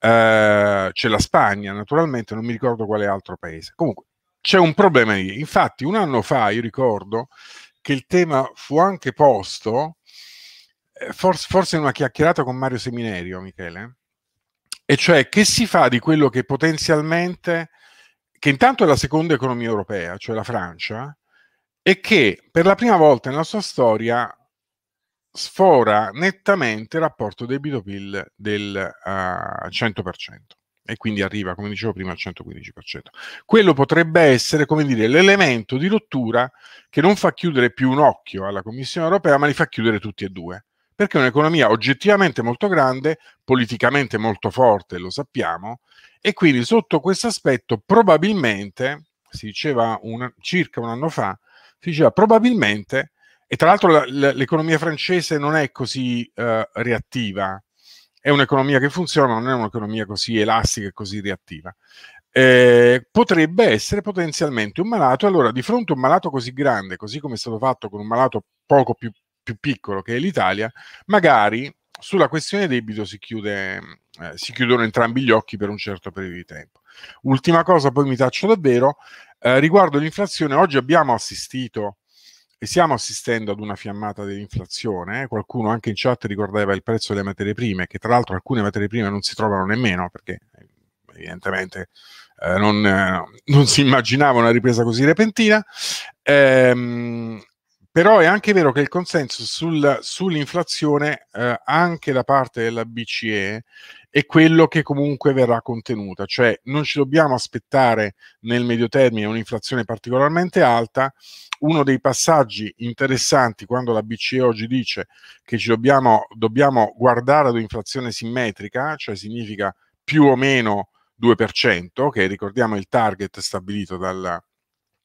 Eh, c'è la Spagna, naturalmente, non mi ricordo quale altro paese. Comunque, c'è un problema lì. Infatti, un anno fa, io ricordo che il tema fu anche posto, eh, forse, forse in una chiacchierata con Mario Seminerio, Michele, e cioè che si fa di quello che potenzialmente, che intanto è la seconda economia europea, cioè la Francia, e che per la prima volta nella sua storia sfora nettamente il rapporto debito-PIL del uh, ah, 100% e quindi arriva, come dicevo prima, al 115%. Quello potrebbe essere, come dire, l'elemento di rottura che non fa chiudere più un occhio alla Commissione europea, ma li fa chiudere tutti e due, perché è un'economia oggettivamente molto grande, politicamente molto forte, lo sappiamo, e quindi sotto questo aspetto probabilmente, si diceva una, circa un anno fa, si diceva probabilmente e tra l'altro l'economia francese non è così eh, reattiva, è un'economia che funziona, non è un'economia così elastica e così reattiva. Eh, potrebbe essere potenzialmente un malato, allora di fronte a un malato così grande, così come è stato fatto con un malato poco più, più piccolo che è l'Italia, magari sulla questione debito si, chiude, eh, si, chiudono entrambi gli occhi per un certo periodo di tempo. Ultima cosa, poi mi taccio davvero, eh, riguardo l'inflazione, oggi abbiamo assistito e stiamo assistendo ad una fiammata dell'inflazione. Eh. Qualcuno anche in chat ricordava il prezzo delle materie prime, che tra l'altro alcune materie prime non si trovano nemmeno perché eh, evidentemente eh, non, eh, non, si immaginava una ripresa così repentina. Ehm, però è anche vero che il consenso sul, sull'inflazione, eh, anche da parte della BCE, è quello che comunque verrà contenuta, cioè non ci dobbiamo aspettare nel medio termine un'inflazione particolarmente alta. Uno dei passaggi interessanti quando la BCE oggi dice che ci dobbiamo, dobbiamo guardare ad un'inflazione simmetrica, cioè significa più o meno 2%, che ricordiamo il target stabilito dalla,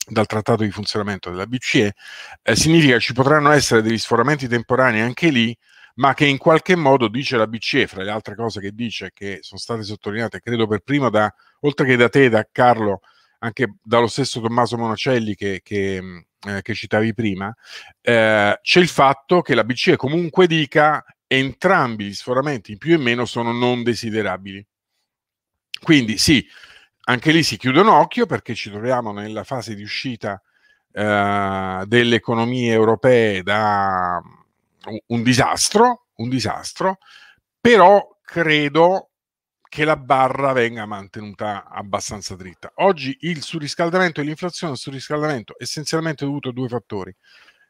dal trattato di funzionamento della BCE, eh, significa che ci potranno essere degli sforamenti temporanei anche lì, ma che in qualche modo dice la BCE, fra le altre cose che dice, che sono state sottolineate, credo per prima, da, oltre che da te, da Carlo, anche dallo stesso Tommaso Monacelli che, che, mm, eh, che citavi prima, eh, c'è il fatto che la BCE comunque dica entrambi gli sforamenti in più e meno sono non desiderabili. Quindi sì, anche lì si chiude un occhio perché ci troviamo nella fase di uscita eh, delle economie europee da, un disastro, un disastro, però credo che la barra venga mantenuta abbastanza dritta. Oggi il surriscaldamento e l'inflazione sul surriscaldamento è essenzialmente dovuto a due fattori,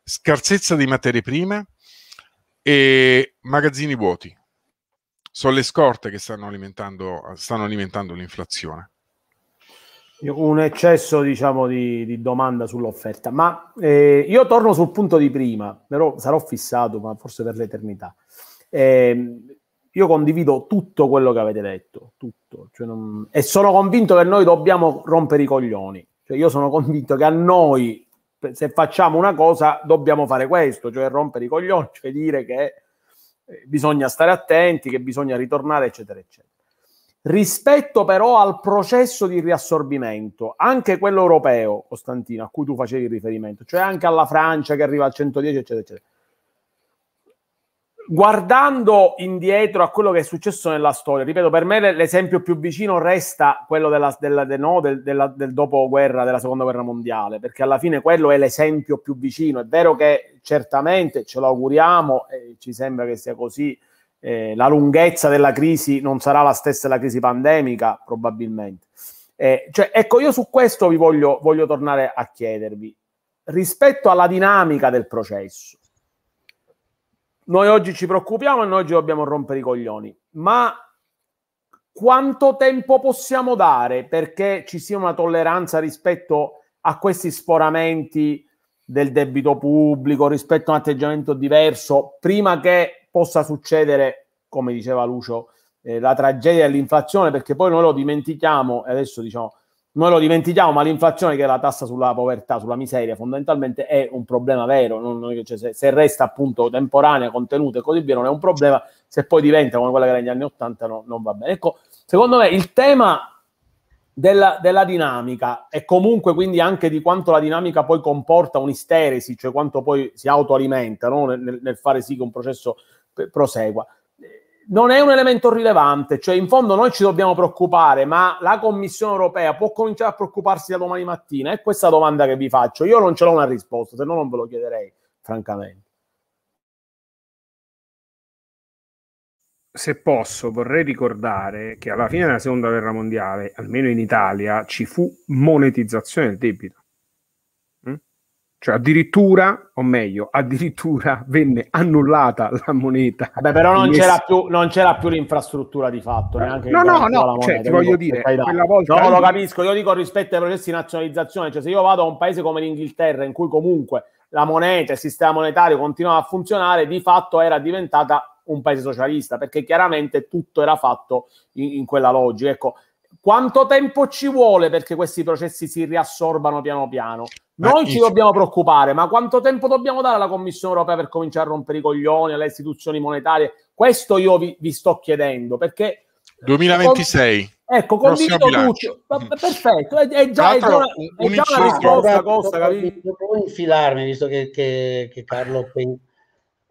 scarsezza di materie prime e magazzini vuoti. Sono le scorte che stanno alimentando, stanno alimentando l'inflazione un eccesso diciamo, di, di, domanda sull'offerta. Ma eh, io torno sul punto di prima, però sarò fissato, ma forse per l'eternità. Eh, io condivido tutto quello che avete detto, tutto. Cioè non... E sono convinto che noi dobbiamo rompere i coglioni. Cioè, io sono convinto che a noi, se facciamo una cosa, dobbiamo fare questo, cioè rompere i coglioni, cioè dire che eh, bisogna stare attenti, che bisogna ritornare, eccetera, eccetera rispetto però al processo di riassorbimento, anche quello europeo, Costantino, a cui tu facevi riferimento, cioè anche alla Francia che arriva al 110, eccetera, eccetera. Guardando indietro a quello che è successo nella storia, ripeto, per me l'esempio più vicino resta quello della, della, de, no, del, della, del dopoguerra, della seconda guerra mondiale, perché alla fine quello è l'esempio più vicino. È vero che certamente ce lo auguriamo, e ci sembra che sia così, eh, la lunghezza della crisi non sarà la stessa della crisi pandemica, probabilmente. Eh, cioè, ecco, io su questo vi voglio, voglio tornare a chiedervi, rispetto alla dinamica del processo, noi oggi ci preoccupiamo e noi oggi dobbiamo rompere i coglioni, ma quanto tempo possiamo dare perché ci sia una tolleranza rispetto a questi sforamenti del debito pubblico, rispetto a un atteggiamento diverso, prima che possa succedere, come diceva Lucio, eh, la tragedia dell'inflazione, perché poi noi lo dimentichiamo, adesso diciamo, noi lo dimentichiamo, ma l'inflazione che è la tassa sulla povertà, sulla miseria, fondamentalmente è un problema vero, non, cioè, se, se, resta appunto temporanea, contenuta e così via, non è un problema, se poi diventa come quella che era negli anni Ottanta no, non va bene. Ecco, secondo me il tema della, della, dinamica e comunque quindi anche di quanto la dinamica poi comporta un'isteresi, cioè quanto poi si autoalimenta no? nel, nel, fare sì che un processo prosegua. Non è un elemento rilevante, cioè in fondo noi ci dobbiamo preoccupare, ma la Commissione europea può cominciare a preoccuparsi da domani mattina? È questa domanda che vi faccio. Io non ce l'ho una risposta, se no non ve lo chiederei, francamente. se posso, vorrei ricordare che alla fine della seconda guerra mondiale, almeno in Italia, ci fu monetizzazione del debito. Cioè, addirittura, o meglio, addirittura venne annullata la moneta. Beh, però non, c'era più, non, c'era più, l'infrastruttura di fatto. Neanche no, no, no, cioè, ti voglio dire, quella volta... No, lo capisco, io dico rispetto ai processi di nazionalizzazione, cioè se io vado a un paese come l'Inghilterra, in cui comunque la moneta, il sistema monetario continuava a funzionare, di fatto era diventata un paese socialista, perché chiaramente tutto era fatto in, in quella logica. Ecco, quanto tempo ci vuole perché questi processi si riassorbano piano piano? Noi Beh, ci dobbiamo preoccupare, ma quanto tempo dobbiamo dare alla Commissione europea per cominciare a rompere i coglioni alle istituzioni monetarie? Questo io vi, vi sto chiedendo perché 2026. Eh, ecco, condivido Duccio. Perfetto, è, è già, è già, una, è già una risposta. Costa, capito? infilarmi, visto che, che, che Carlo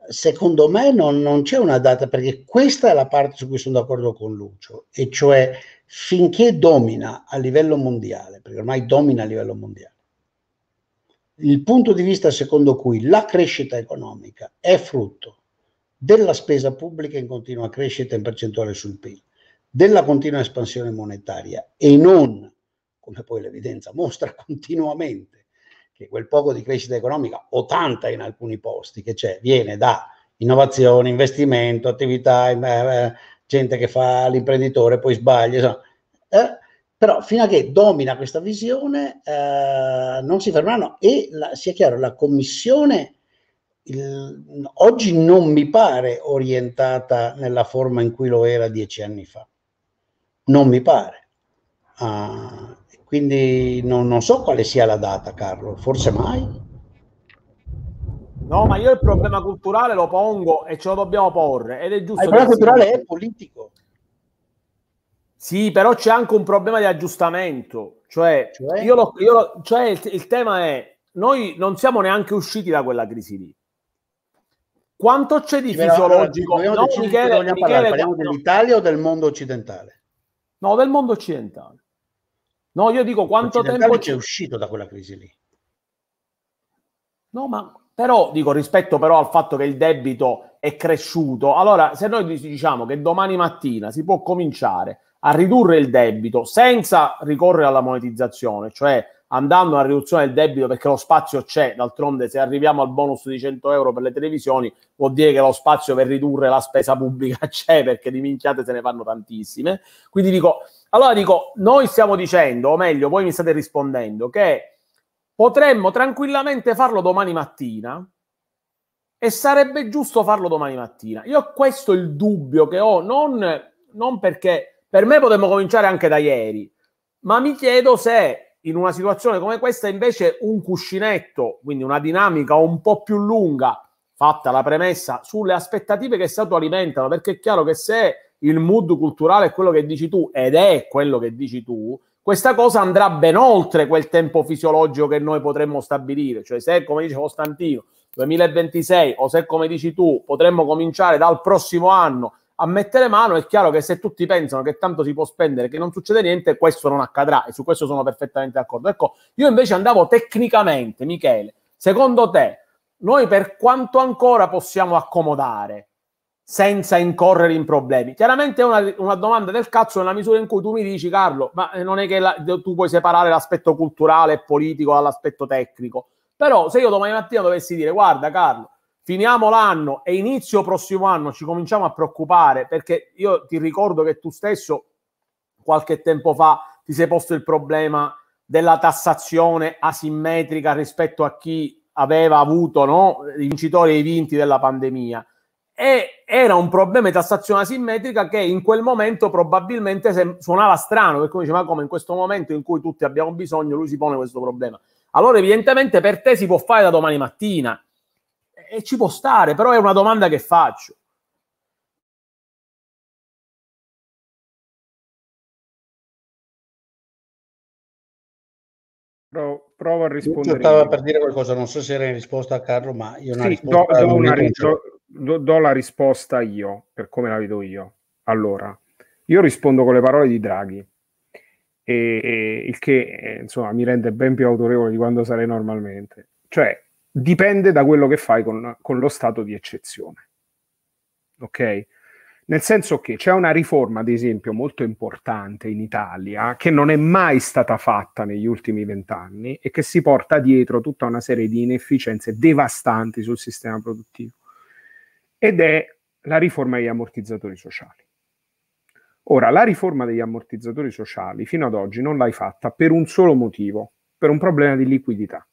secondo me non, non, c'è una data, perché questa è la parte su cui sono d'accordo con Lucio, e cioè finché domina a livello mondiale, perché ormai domina a livello mondiale, il punto di vista secondo cui la crescita economica è frutto della spesa pubblica in continua crescita in percentuale sul PIL, della continua espansione monetaria e non, come poi l'evidenza mostra continuamente, che quel poco di crescita economica, o tanta in alcuni posti che c'è, viene da innovazione, investimento, attività, eh, eh, gente che fa l'imprenditore, poi sbaglia, insomma, eh, però fino a che domina questa visione eh, non si fermeranno e la, sia chiaro la commissione il, oggi non mi pare orientata nella forma in cui lo era dieci anni fa non mi pare uh, quindi non, non so quale sia la data, Carlo, forse mai. No, ma io il problema culturale lo pongo e ce lo dobbiamo porre. Ed è giusto. Il problema culturale è politico. Sì, però c'è anche un problema di aggiustamento. Cioè, cioè? Io lo, io lo, cioè il, il, tema è, noi non siamo neanche usciti da quella crisi lì. Quanto c'è di però, fisiologico? Allora, no, Michele, Michele, parlare, parliamo no. dell'Italia o del mondo occidentale? No, del mondo occidentale. No, io dico quanto tempo... c'è uscito da quella crisi lì. No, ma però dico rispetto però al fatto che il debito è cresciuto, allora se noi diciamo che domani mattina si può cominciare a ridurre il debito senza ricorrere alla monetizzazione, cioè andando a riduzione del debito perché lo spazio c'è, d'altronde se arriviamo al bonus di 100 euro per le televisioni vuol dire che lo spazio per ridurre la spesa pubblica c'è perché di minchiate se ne fanno tantissime. Quindi dico, allora dico, noi stiamo dicendo, o meglio, voi mi state rispondendo, che potremmo tranquillamente farlo domani mattina e sarebbe giusto farlo domani mattina. Io questo è il dubbio che ho, non, non perché per me potremmo cominciare anche da ieri, ma mi chiedo se in una situazione come questa invece un cuscinetto, quindi una dinamica un po' più lunga, fatta la premessa sulle aspettative che si autoalimentano, perché è chiaro che se il mood culturale è quello che dici tu ed è quello che dici tu, questa cosa andrà ben oltre quel tempo fisiologico che noi potremmo stabilire. Cioè, se come dice Costantino, 2026 o se come dici tu potremmo cominciare dal prossimo anno a mettere mano, è chiaro che se tutti pensano che tanto si può spendere, che non succede niente, questo non accadrà e su questo sono perfettamente d'accordo. Ecco, io invece andavo tecnicamente, Michele, secondo te, noi per quanto ancora possiamo accomodare senza incorrere in problemi. Chiaramente è una, una, domanda del cazzo nella misura in cui tu mi dici, Carlo, ma eh, non è che la, tu puoi separare l'aspetto culturale e politico dall'aspetto tecnico. Però se io domani mattina dovessi dire, guarda Carlo, finiamo l'anno e inizio prossimo anno ci cominciamo a preoccupare, perché io ti ricordo che tu stesso qualche tempo fa ti sei posto il problema della tassazione asimmetrica rispetto a chi aveva avuto no, i vincitori e i vinti della pandemia e era un problema di tassazione asimmetrica che in quel momento probabilmente suonava strano, perché uno diceva ma come in questo momento in cui tutti abbiamo bisogno lui si pone questo problema. Allora evidentemente per te si può fare da domani mattina e ci può stare, però è una domanda che faccio. provo a rispondere. Io stavo per dire qualcosa, non so se era in risposta a Carlo, ma io non sì, do, do una risposta. Do, do, do la risposta io, per come la vedo io. Allora, io rispondo con le parole di Draghi, e, e, il che eh, insomma mi rende ben più autorevole di quando sarei normalmente. Cioè, dipende da quello che fai con, con lo stato di eccezione. Ok? Nel senso che c'è una riforma, ad esempio, molto importante in Italia, che non è mai stata fatta negli ultimi vent'anni e che si porta dietro tutta una serie di inefficienze devastanti sul sistema produttivo ed è la riforma degli ammortizzatori sociali. Ora, la riforma degli ammortizzatori sociali fino ad oggi non l'hai fatta per un solo motivo, per un problema di liquidità.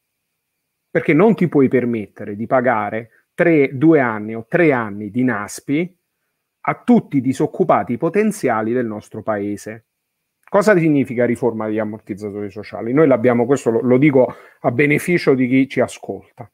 Perché non ti puoi permettere di pagare tre, due anni o tre anni di NASPI a tutti i disoccupati potenziali del nostro paese. Cosa significa riforma degli ammortizzatori sociali? Noi l'abbiamo, questo lo, lo dico a beneficio di chi ci ascolta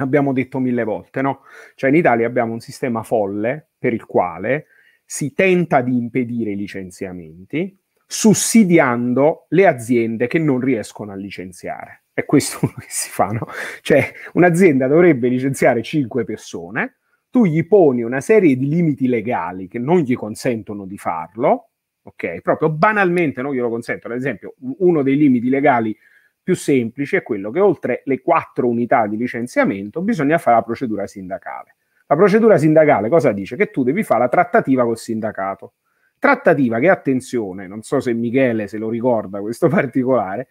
abbiamo detto mille volte, no? Cioè in Italia abbiamo un sistema folle per il quale si tenta di impedire i licenziamenti sussidiando le aziende che non riescono a licenziare. È questo che si fa, no? Cioè un'azienda dovrebbe licenziare cinque persone, tu gli poni una serie di limiti legali che non gli consentono di farlo, ok? Proprio banalmente non glielo consentono. Ad esempio, uno dei limiti legali più semplice è quello che oltre le quattro unità di licenziamento bisogna fare la procedura sindacale. La procedura sindacale cosa dice? Che tu devi fare la trattativa col sindacato. Trattativa che, attenzione, non so se Michele se lo ricorda questo particolare,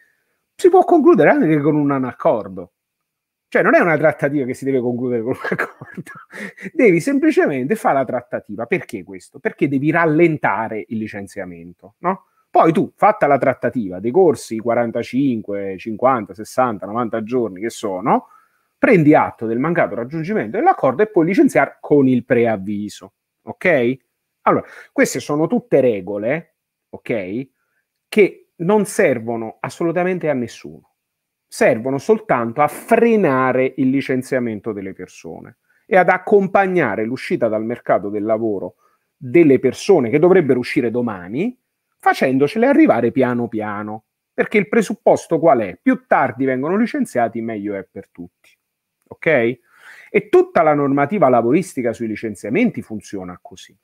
si può concludere anche con un accordo. Cioè non è una trattativa che si deve concludere con un accordo, devi semplicemente fare la trattativa. Perché questo? Perché devi rallentare il licenziamento, no? Poi tu, fatta la trattativa dei corsi 45, 50, 60, 90 giorni che sono, prendi atto del mancato raggiungimento dell'accordo e puoi licenziare con il preavviso. Ok? Allora, queste sono tutte regole, ok? Che non servono assolutamente a nessuno. Servono soltanto a frenare il licenziamento delle persone e ad accompagnare l'uscita dal mercato del lavoro delle persone che dovrebbero uscire domani facendocele arrivare piano piano, perché il presupposto qual è? Più tardi vengono licenziati, meglio è per tutti. Ok? E tutta la normativa lavoristica sui licenziamenti funziona così.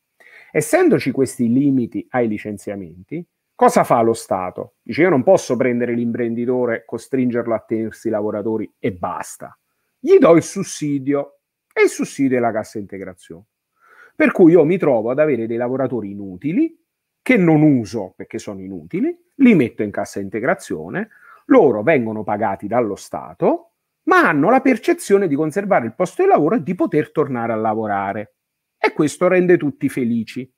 Essendoci questi limiti ai licenziamenti, cosa fa lo Stato? Dice io non posso prendere l'imprenditore, costringerlo a tenersi i lavoratori e basta. Gli do il sussidio e il sussidio è la cassa integrazione. Per cui io mi trovo ad avere dei lavoratori inutili che non uso perché sono inutili, li metto in cassa integrazione, loro vengono pagati dallo Stato, ma hanno la percezione di conservare il posto di lavoro e di poter tornare a lavorare. E questo rende tutti felici.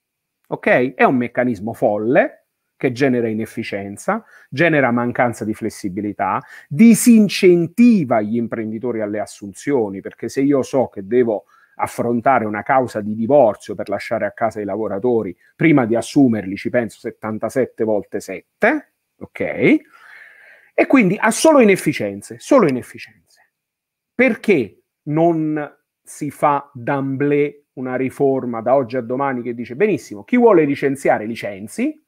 Ok? È un meccanismo folle che genera inefficienza, genera mancanza di flessibilità, disincentiva gli imprenditori alle assunzioni, perché se io so che devo affrontare una causa di divorzio per lasciare a casa i lavoratori, prima di assumerli, ci penso 77 volte 7, ok? E quindi ha solo inefficienze, solo inefficienze. Perché non si fa d'amblè una riforma da oggi a domani che dice benissimo, chi vuole licenziare licenzi,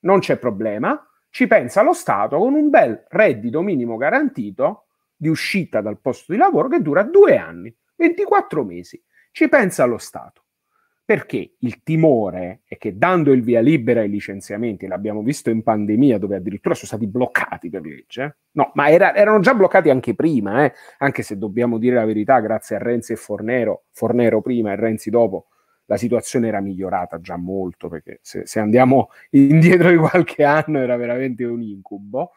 non c'è problema, ci pensa lo Stato con un bel reddito minimo garantito di uscita dal posto di lavoro che dura due anni, 24 mesi ci pensa lo Stato. Perché il timore è che dando il via libera ai licenziamenti, l'abbiamo visto in pandemia dove addirittura sono stati bloccati per legge, eh? no, ma era, erano già bloccati anche prima, eh? anche se dobbiamo dire la verità, grazie a Renzi e Fornero, Fornero prima e Renzi dopo, la situazione era migliorata già molto, perché se, se andiamo indietro di qualche anno era veramente un incubo.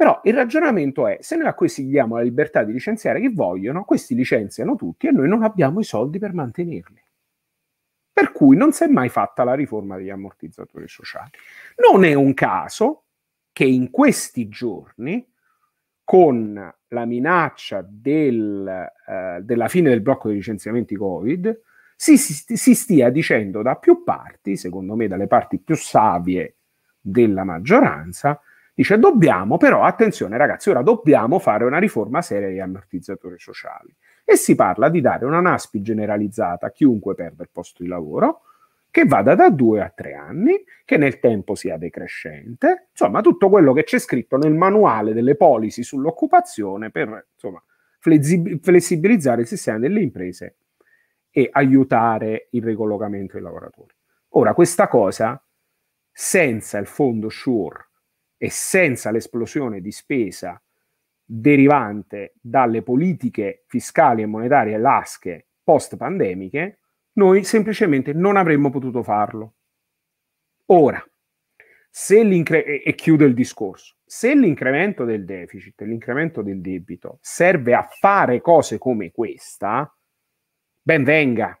Però il ragionamento è, se noi acquisiamo la libertà di licenziare chi vogliono, questi licenziano tutti e noi non abbiamo i soldi per mantenerli. Per cui non si è mai fatta la riforma degli ammortizzatori sociali. Non è un caso che in questi giorni, con la minaccia del, eh, della fine del blocco dei licenziamenti Covid, si, si, si stia dicendo da più parti, secondo me dalle parti più savie della maggioranza, Dice dobbiamo però, attenzione ragazzi, ora dobbiamo fare una riforma seria agli ammortizzatori sociali. E si parla di dare una NASPI generalizzata a chiunque perda il posto di lavoro, che vada da due a tre anni, che nel tempo sia decrescente, insomma tutto quello che c'è scritto nel manuale delle policy sull'occupazione per insomma, flessibilizzare il sistema delle imprese e aiutare il ricollocamento dei lavoratori. Ora, questa cosa senza il fondo SURE e senza l'esplosione di spesa derivante dalle politiche fiscali e monetarie lasche post pandemiche, noi semplicemente non avremmo potuto farlo. Ora, se l'incre- e chiudo il discorso, se l'incremento del deficit, l'incremento del debito serve a fare cose come questa, ben venga,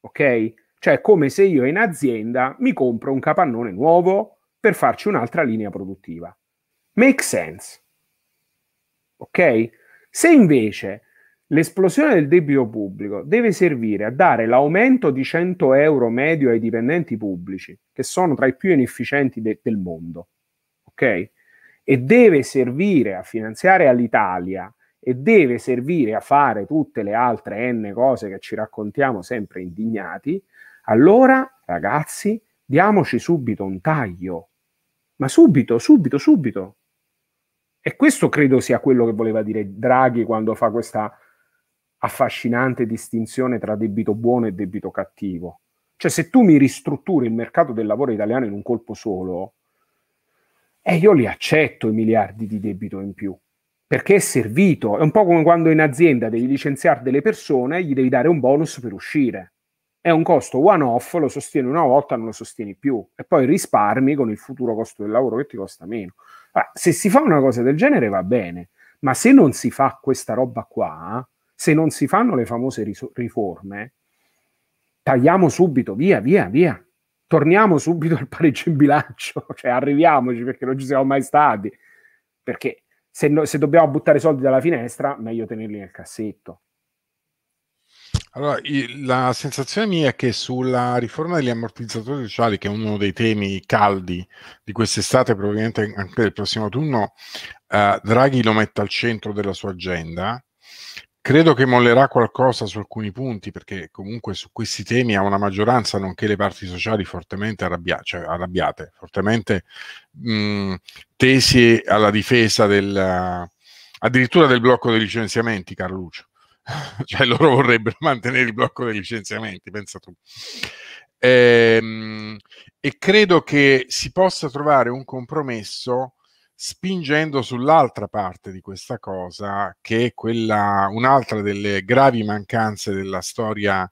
ok? Cioè, come se io in azienda mi compro un capannone nuovo, per farci un'altra linea produttiva. Make sense. Ok? Se invece l'esplosione del debito pubblico deve servire a dare l'aumento di 100 euro medio ai dipendenti pubblici, che sono tra i più inefficienti de- del mondo, ok? E deve servire a finanziare all'Italia e deve servire a fare tutte le altre n cose che ci raccontiamo sempre indignati, allora ragazzi, diamoci subito un taglio ma subito, subito, subito. E questo credo sia quello che voleva dire Draghi quando fa questa affascinante distinzione tra debito buono e debito cattivo. Cioè se tu mi ristrutturi il mercato del lavoro italiano in un colpo solo, eh, io li accetto i miliardi di debito in più, perché è servito. È un po' come quando in azienda devi licenziare delle persone gli devi dare un bonus per uscire è un costo one-off, lo sostieni una volta, non lo sostieni più e poi risparmi con il futuro costo del lavoro che ti costa meno. Allora, ah, se si fa una cosa del genere va bene, ma se non si fa questa roba qua, se non si fanno le famose riso- riforme, tagliamo subito, via, via, via. Torniamo subito al pareggio in bilancio, cioè arriviamoci perché non ci siamo mai stati. Perché se, no, se dobbiamo buttare soldi dalla finestra, meglio tenerli nel cassetto allora, la sensazione mia è che sulla riforma degli ammortizzatori sociali, che è uno dei temi caldi di quest'estate, probabilmente anche del prossimo turno, eh, Draghi lo mette al centro della sua agenda. Credo che mollerà qualcosa su alcuni punti, perché comunque su questi temi ha una maggioranza, nonché le parti sociali fortemente arrabbia cioè arrabbiate, fortemente mh, mm, tesi alla difesa del, addirittura del blocco dei licenziamenti, Carluccio. cioè loro vorrebbero mantenere il blocco dei licenziamenti, pensa tu. Ehm, e credo che si possa trovare un compromesso spingendo sull'altra parte di questa cosa, che è quella, un'altra delle gravi mancanze della storia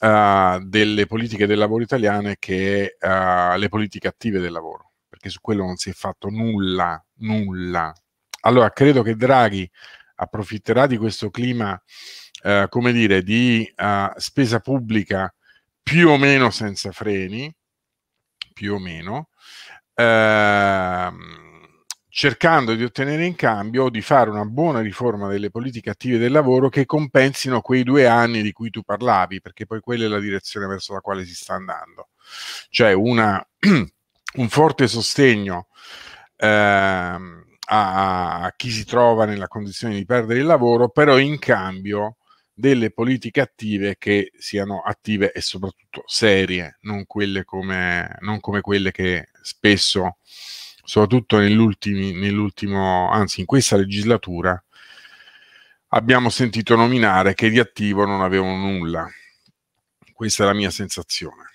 uh, delle politiche del lavoro italiane, che è uh, eh, le politiche attive del lavoro, perché su quello non si è fatto nulla, nulla. Allora, credo che Draghi approfitterà di questo clima, eh, come dire, di eh, spesa pubblica più o meno senza freni, più o meno, ehm, cercando di ottenere in cambio di fare una buona riforma delle politiche attive del lavoro che compensino quei due anni di cui tu parlavi, perché poi quella è la direzione verso la quale si sta andando. Cioè una, un forte sostegno ehm, a chi si trova nella condizione di perdere il lavoro, però in cambio delle politiche attive che siano attive e soprattutto serie, non, come, non come, quelle che spesso, soprattutto nell'ultimo, anzi in questa legislatura, abbiamo sentito nominare che di attivo non avevano nulla. Questa è la mia sensazione.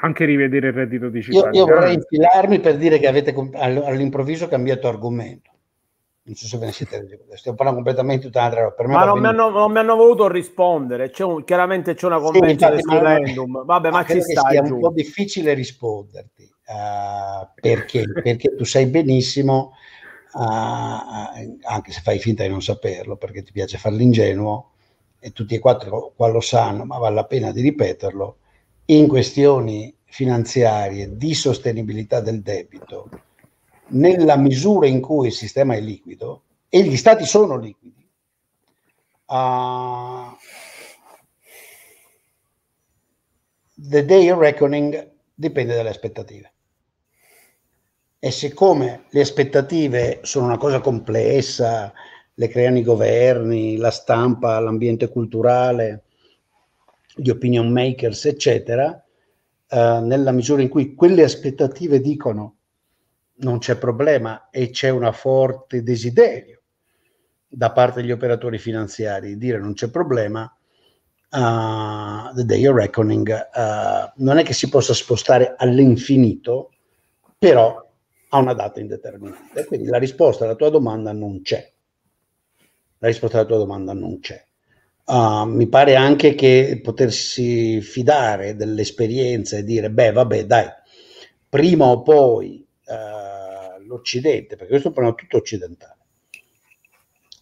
anche rivedere il reddito di cittadinanza. Io, io, vorrei infilarmi per dire che avete all'improvviso cambiato argomento. Non so se ve ne siete resi conto, stiamo parlando completamente di un'altra cosa. Ma non mi, hanno, non mi, hanno, voluto rispondere, c'è un, chiaramente c'è una convenzione sì, infatti, referendum. Vabbè, ma, ma ci stai. È un po' difficile risponderti uh, perché? perché tu sai benissimo, uh, anche se fai finta di non saperlo perché ti piace far l'ingenuo, e tutti e quattro qua lo sanno, ma vale la pena di ripeterlo in questioni finanziarie di sostenibilità del debito, nella misura in cui il sistema è liquido, e gli stati sono liquidi, uh, the day of reckoning dipende dalle aspettative. E siccome le aspettative sono una cosa complessa, le creano i governi, la stampa, l'ambiente culturale, gli opinion makers, eccetera, eh, nella misura in cui quelle aspettative dicono non c'è problema e c'è un forte desiderio da parte degli operatori finanziari di dire non c'è problema, uh, The Day of Reckoning uh, non è che si possa spostare all'infinito, però a una data indeterminata. Quindi la risposta alla tua domanda non c'è. La risposta alla tua domanda non c'è. Uh, mi pare anche che potersi fidare dell'esperienza e dire, beh, vabbè, dai, prima o poi uh, l'Occidente, perché questo è prima tutto occidentale,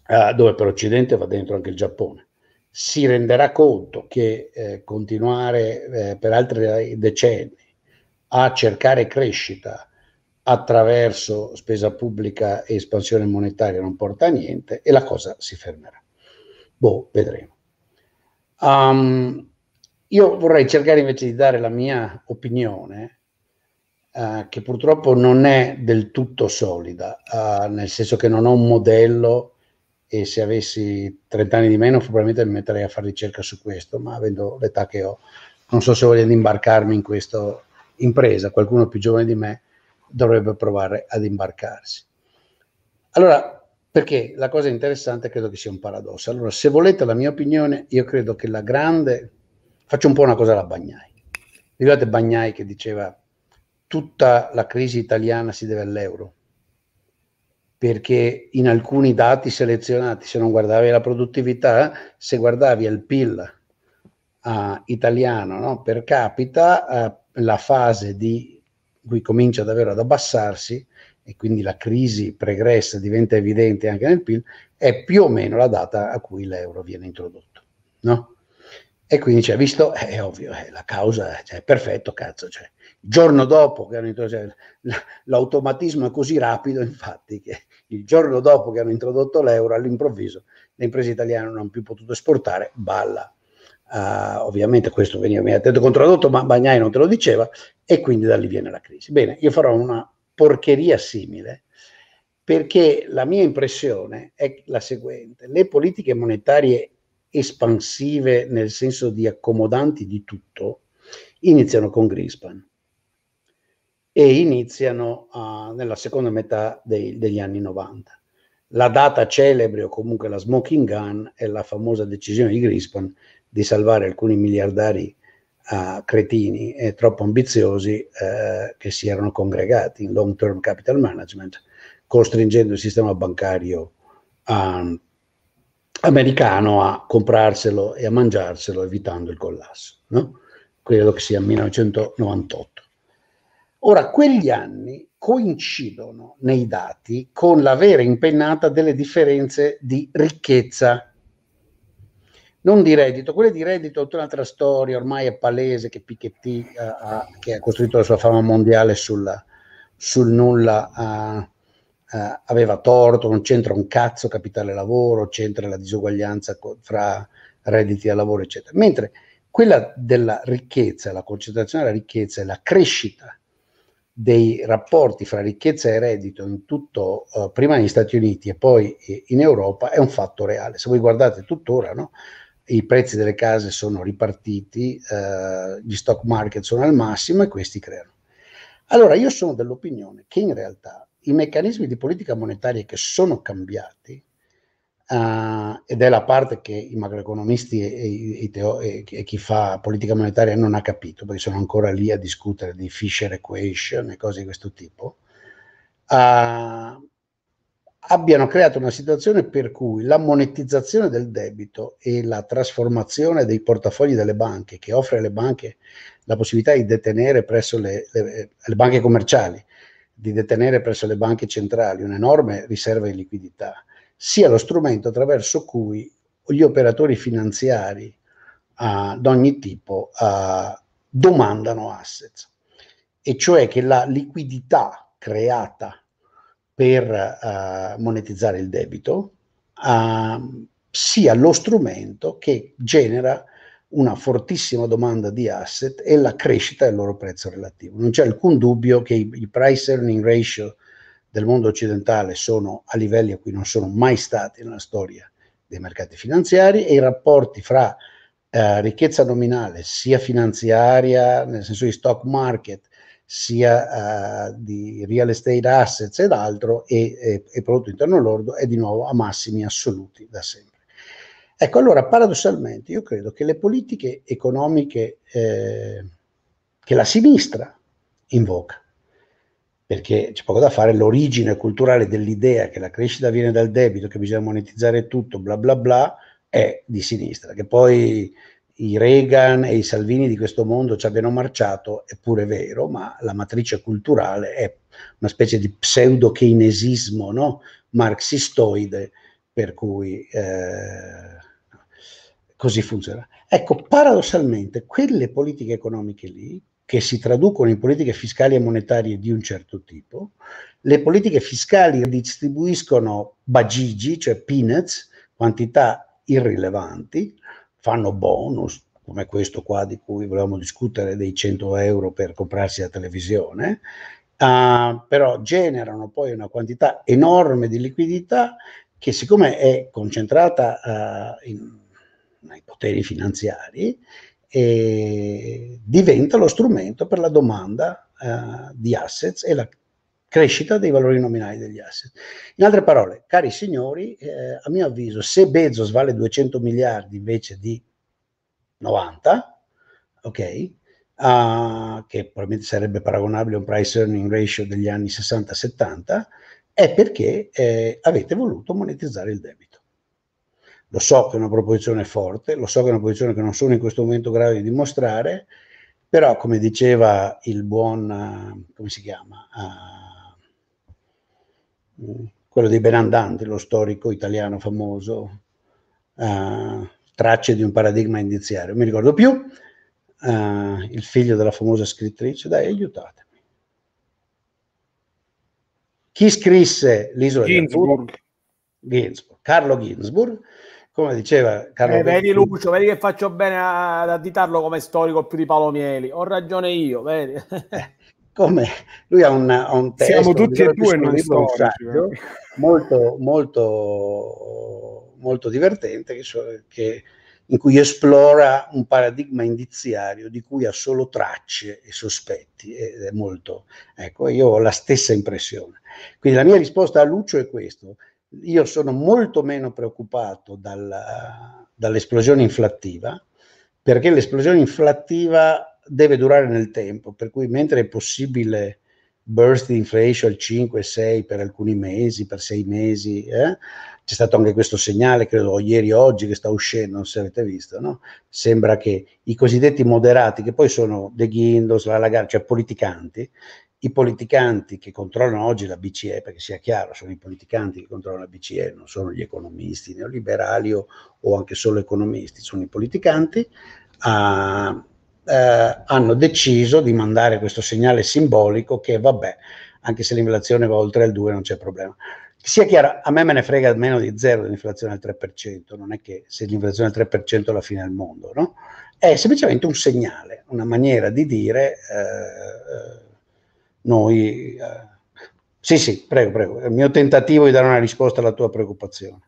uh, dove per l'Occidente va dentro anche il Giappone, si renderà conto che eh, continuare eh, per altri decenni a cercare crescita attraverso spesa pubblica e espansione monetaria non porta a niente e la cosa si fermerà. Boh, vedremo. Um, io vorrei cercare invece di dare la mia opinione, uh, che purtroppo non è del tutto solida, uh, nel senso che non ho un modello e se avessi 30 anni di meno probabilmente mi metterei a fare ricerca su questo, ma avendo l'età che ho, non so se voglio imbarcarmi in questa impresa, qualcuno più giovane di me dovrebbe provare ad imbarcarsi. Allora, perché la cosa interessante credo che sia un paradosso. Allora, se volete la mia opinione, io credo che la grande... Faccio un po' una cosa alla Bagnai. Ricordate Bagnai che diceva tutta la crisi italiana si deve all'euro, perché in alcuni dati selezionati, se non guardavi la produttività, se guardavi il PIL uh, italiano no? per capita, uh, la fase di, qui comincia davvero ad abbassarsi, e quindi la crisi pregressa diventa evidente anche nel PIL, è più o meno la data a cui l'euro viene introdotto. No? E quindi c'è cioè, ha visto, eh, è ovvio, è eh, la causa, cioè, è perfetto, cazzo, cioè, il giorno dopo che hanno introdotto, cioè, l'automatismo è così rapido, infatti, che il giorno dopo che hanno introdotto l'euro, all'improvviso le imprese italiane non hanno più potuto esportare, balla. Uh, ovviamente questo veniva mi ha detto contraddotto, ma Bagnai non te lo diceva, e quindi da lì viene la crisi. Bene, io farò una porcheria simile, perché la mia impressione è la seguente, le politiche monetarie espansive nel senso di accomodanti di tutto iniziano con Greenspan e iniziano uh, nella seconda metà dei, degli anni 90. La data celebre o comunque la smoking gun è la famosa decisione di Greenspan di salvare alcuni miliardari a cretini e troppo ambiziosi eh, che si erano congregati in long term capital management, costringendo il sistema bancario eh, americano a comprarselo e a mangiarselo, evitando il collasso. No? Credo che sia 1998. Ora, quegli anni coincidono nei dati con la vera impennata delle differenze di ricchezza non di reddito, quelle di reddito è tutta un'altra storia, ormai è palese che Piketty, uh, ha, che ha costruito la sua fama mondiale sulla, sul nulla, uh, aveva torto, non c'entra un cazzo capitale lavoro, c'entra la disuguaglianza co- fra redditi da lavoro, eccetera. Mentre quella della ricchezza, la concentrazione della ricchezza e la crescita dei rapporti fra ricchezza e reddito in tutto, eh, prima negli Stati Uniti e poi eh, in Europa, è un fatto reale. Se voi guardate tuttora, no? i prezzi delle case sono ripartiti, eh, gli stock market sono al massimo e questi creano. Allora io sono dell'opinione che in realtà i meccanismi di politica monetaria che sono cambiati, eh, ed è la parte che i macroeconomisti e, e, teo- e, e, chi fa politica monetaria non ha capito, perché sono ancora lì a discutere di Fisher equation e cose di questo tipo, eh, abbiano creato una situazione per cui la monetizzazione del debito e la trasformazione dei portafogli delle banche, che offre alle banche la possibilità di detenere presso le, le, le banche commerciali, di detenere presso le banche centrali un'enorme riserva di liquidità, sia lo strumento attraverso cui gli operatori finanziari ad ogni tipo uh, domandano assets, e cioè che la liquidità creata per uh, monetizzare il debito, uh, sia lo strumento che genera una fortissima domanda di asset e la crescita del loro prezzo relativo. Non c'è alcun dubbio che i, i price earning ratio del mondo occidentale sono a livelli a cui non sono mai stati nella storia dei mercati finanziari e i rapporti fra eh, ricchezza nominale, sia finanziaria, nel senso di stock market, sia uh, di real estate assets ed altro e, e, e prodotto interno lordo è di nuovo a massimi assoluti da sempre. Ecco, allora paradossalmente io credo che le politiche economiche eh, che la sinistra invoca, perché c'è poco da fare, l'origine culturale dell'idea che la crescita viene dal debito, che bisogna monetizzare tutto, bla bla bla, è di sinistra, che poi i Reagan e i Salvini di questo mondo ci abbiano marciato, è pure vero, ma la matrice culturale è una specie di pseudo-keynesismo no? marxistoide, per cui eh, così funziona. Ecco, paradossalmente, quelle politiche economiche lì, che si traducono in politiche fiscali e monetarie di un certo tipo, le politiche fiscali distribuiscono bagigi, cioè peanuts, quantità irrilevanti, fanno bonus, come questo qua di cui volevamo discutere, dei 100 euro per comprarsi la televisione, uh, però generano poi una quantità enorme di liquidità che siccome è concentrata uh, in, nei poteri finanziari, eh, diventa lo strumento per la domanda uh, di assets e la crescita dei valori nominali degli asset. In altre parole, cari signori, eh, a mio avviso, se Bezos vale 200 miliardi invece di 90, ok, uh, che probabilmente sarebbe paragonabile a un price earning ratio degli anni 60-70, è perché eh, avete voluto monetizzare il debito. Lo so che è una proposizione forte, lo so che è una posizione che non sono in questo momento in grado di dimostrare, però come diceva il buon, eh, come si chiama? Ah, Mm, quello di Benandante, lo storico italiano famoso, uh, Tracce di un paradigma indiziario, mi ricordo più, uh, il figlio della famosa scrittrice, dai aiutatemi. Chi scrisse l'isola di Ginsburg? Ginsburg? Carlo Ginsburg, come diceva Carlo eh, Vedi Lucio, vedi che faccio bene ad additarlo come storico più di Paolo Mieli, ho ragione io, vedi. Eh, come lui ha un, un testo, siamo tutti e due non storici, eh. molto, molto, molto divertente che, so, che, in cui esplora un paradigma indiziario di cui ha solo tracce e sospetti ed è molto, ecco, io ho la stessa impressione. Quindi la mia risposta a Lucio è questo, io sono molto meno preoccupato dalla, dall'esplosione inflattiva perché l'esplosione inflattiva deve durare nel tempo, per cui mentre è possibile burst di inflation al 5, 6 per alcuni mesi, per sei mesi, eh? c'è stato anche questo segnale, credo ieri o oggi, che sta uscendo, non so se avete visto, no? sembra che i cosiddetti moderati, che poi sono De Guindos, la Lagarde, cioè politicanti, i politicanti che controllano oggi la BCE, perché sia chiaro, sono i politicanti che controllano la BCE, non sono gli economisti neoliberali o, o anche solo economisti, sono i politicanti, ah, eh, hanno deciso di mandare questo segnale simbolico che vabbè, anche se l'inflazione va oltre il 2 non c'è problema. Sia chiaro, a me me ne frega meno di zero l'inflazione al 3%, non è che se l'inflazione è al 3% è la fine del mondo, no? È semplicemente un segnale, una maniera di dire eh, eh noi... Eh, sì, sì, prego, prego. Il mio tentativo di dare una risposta alla tua preoccupazione.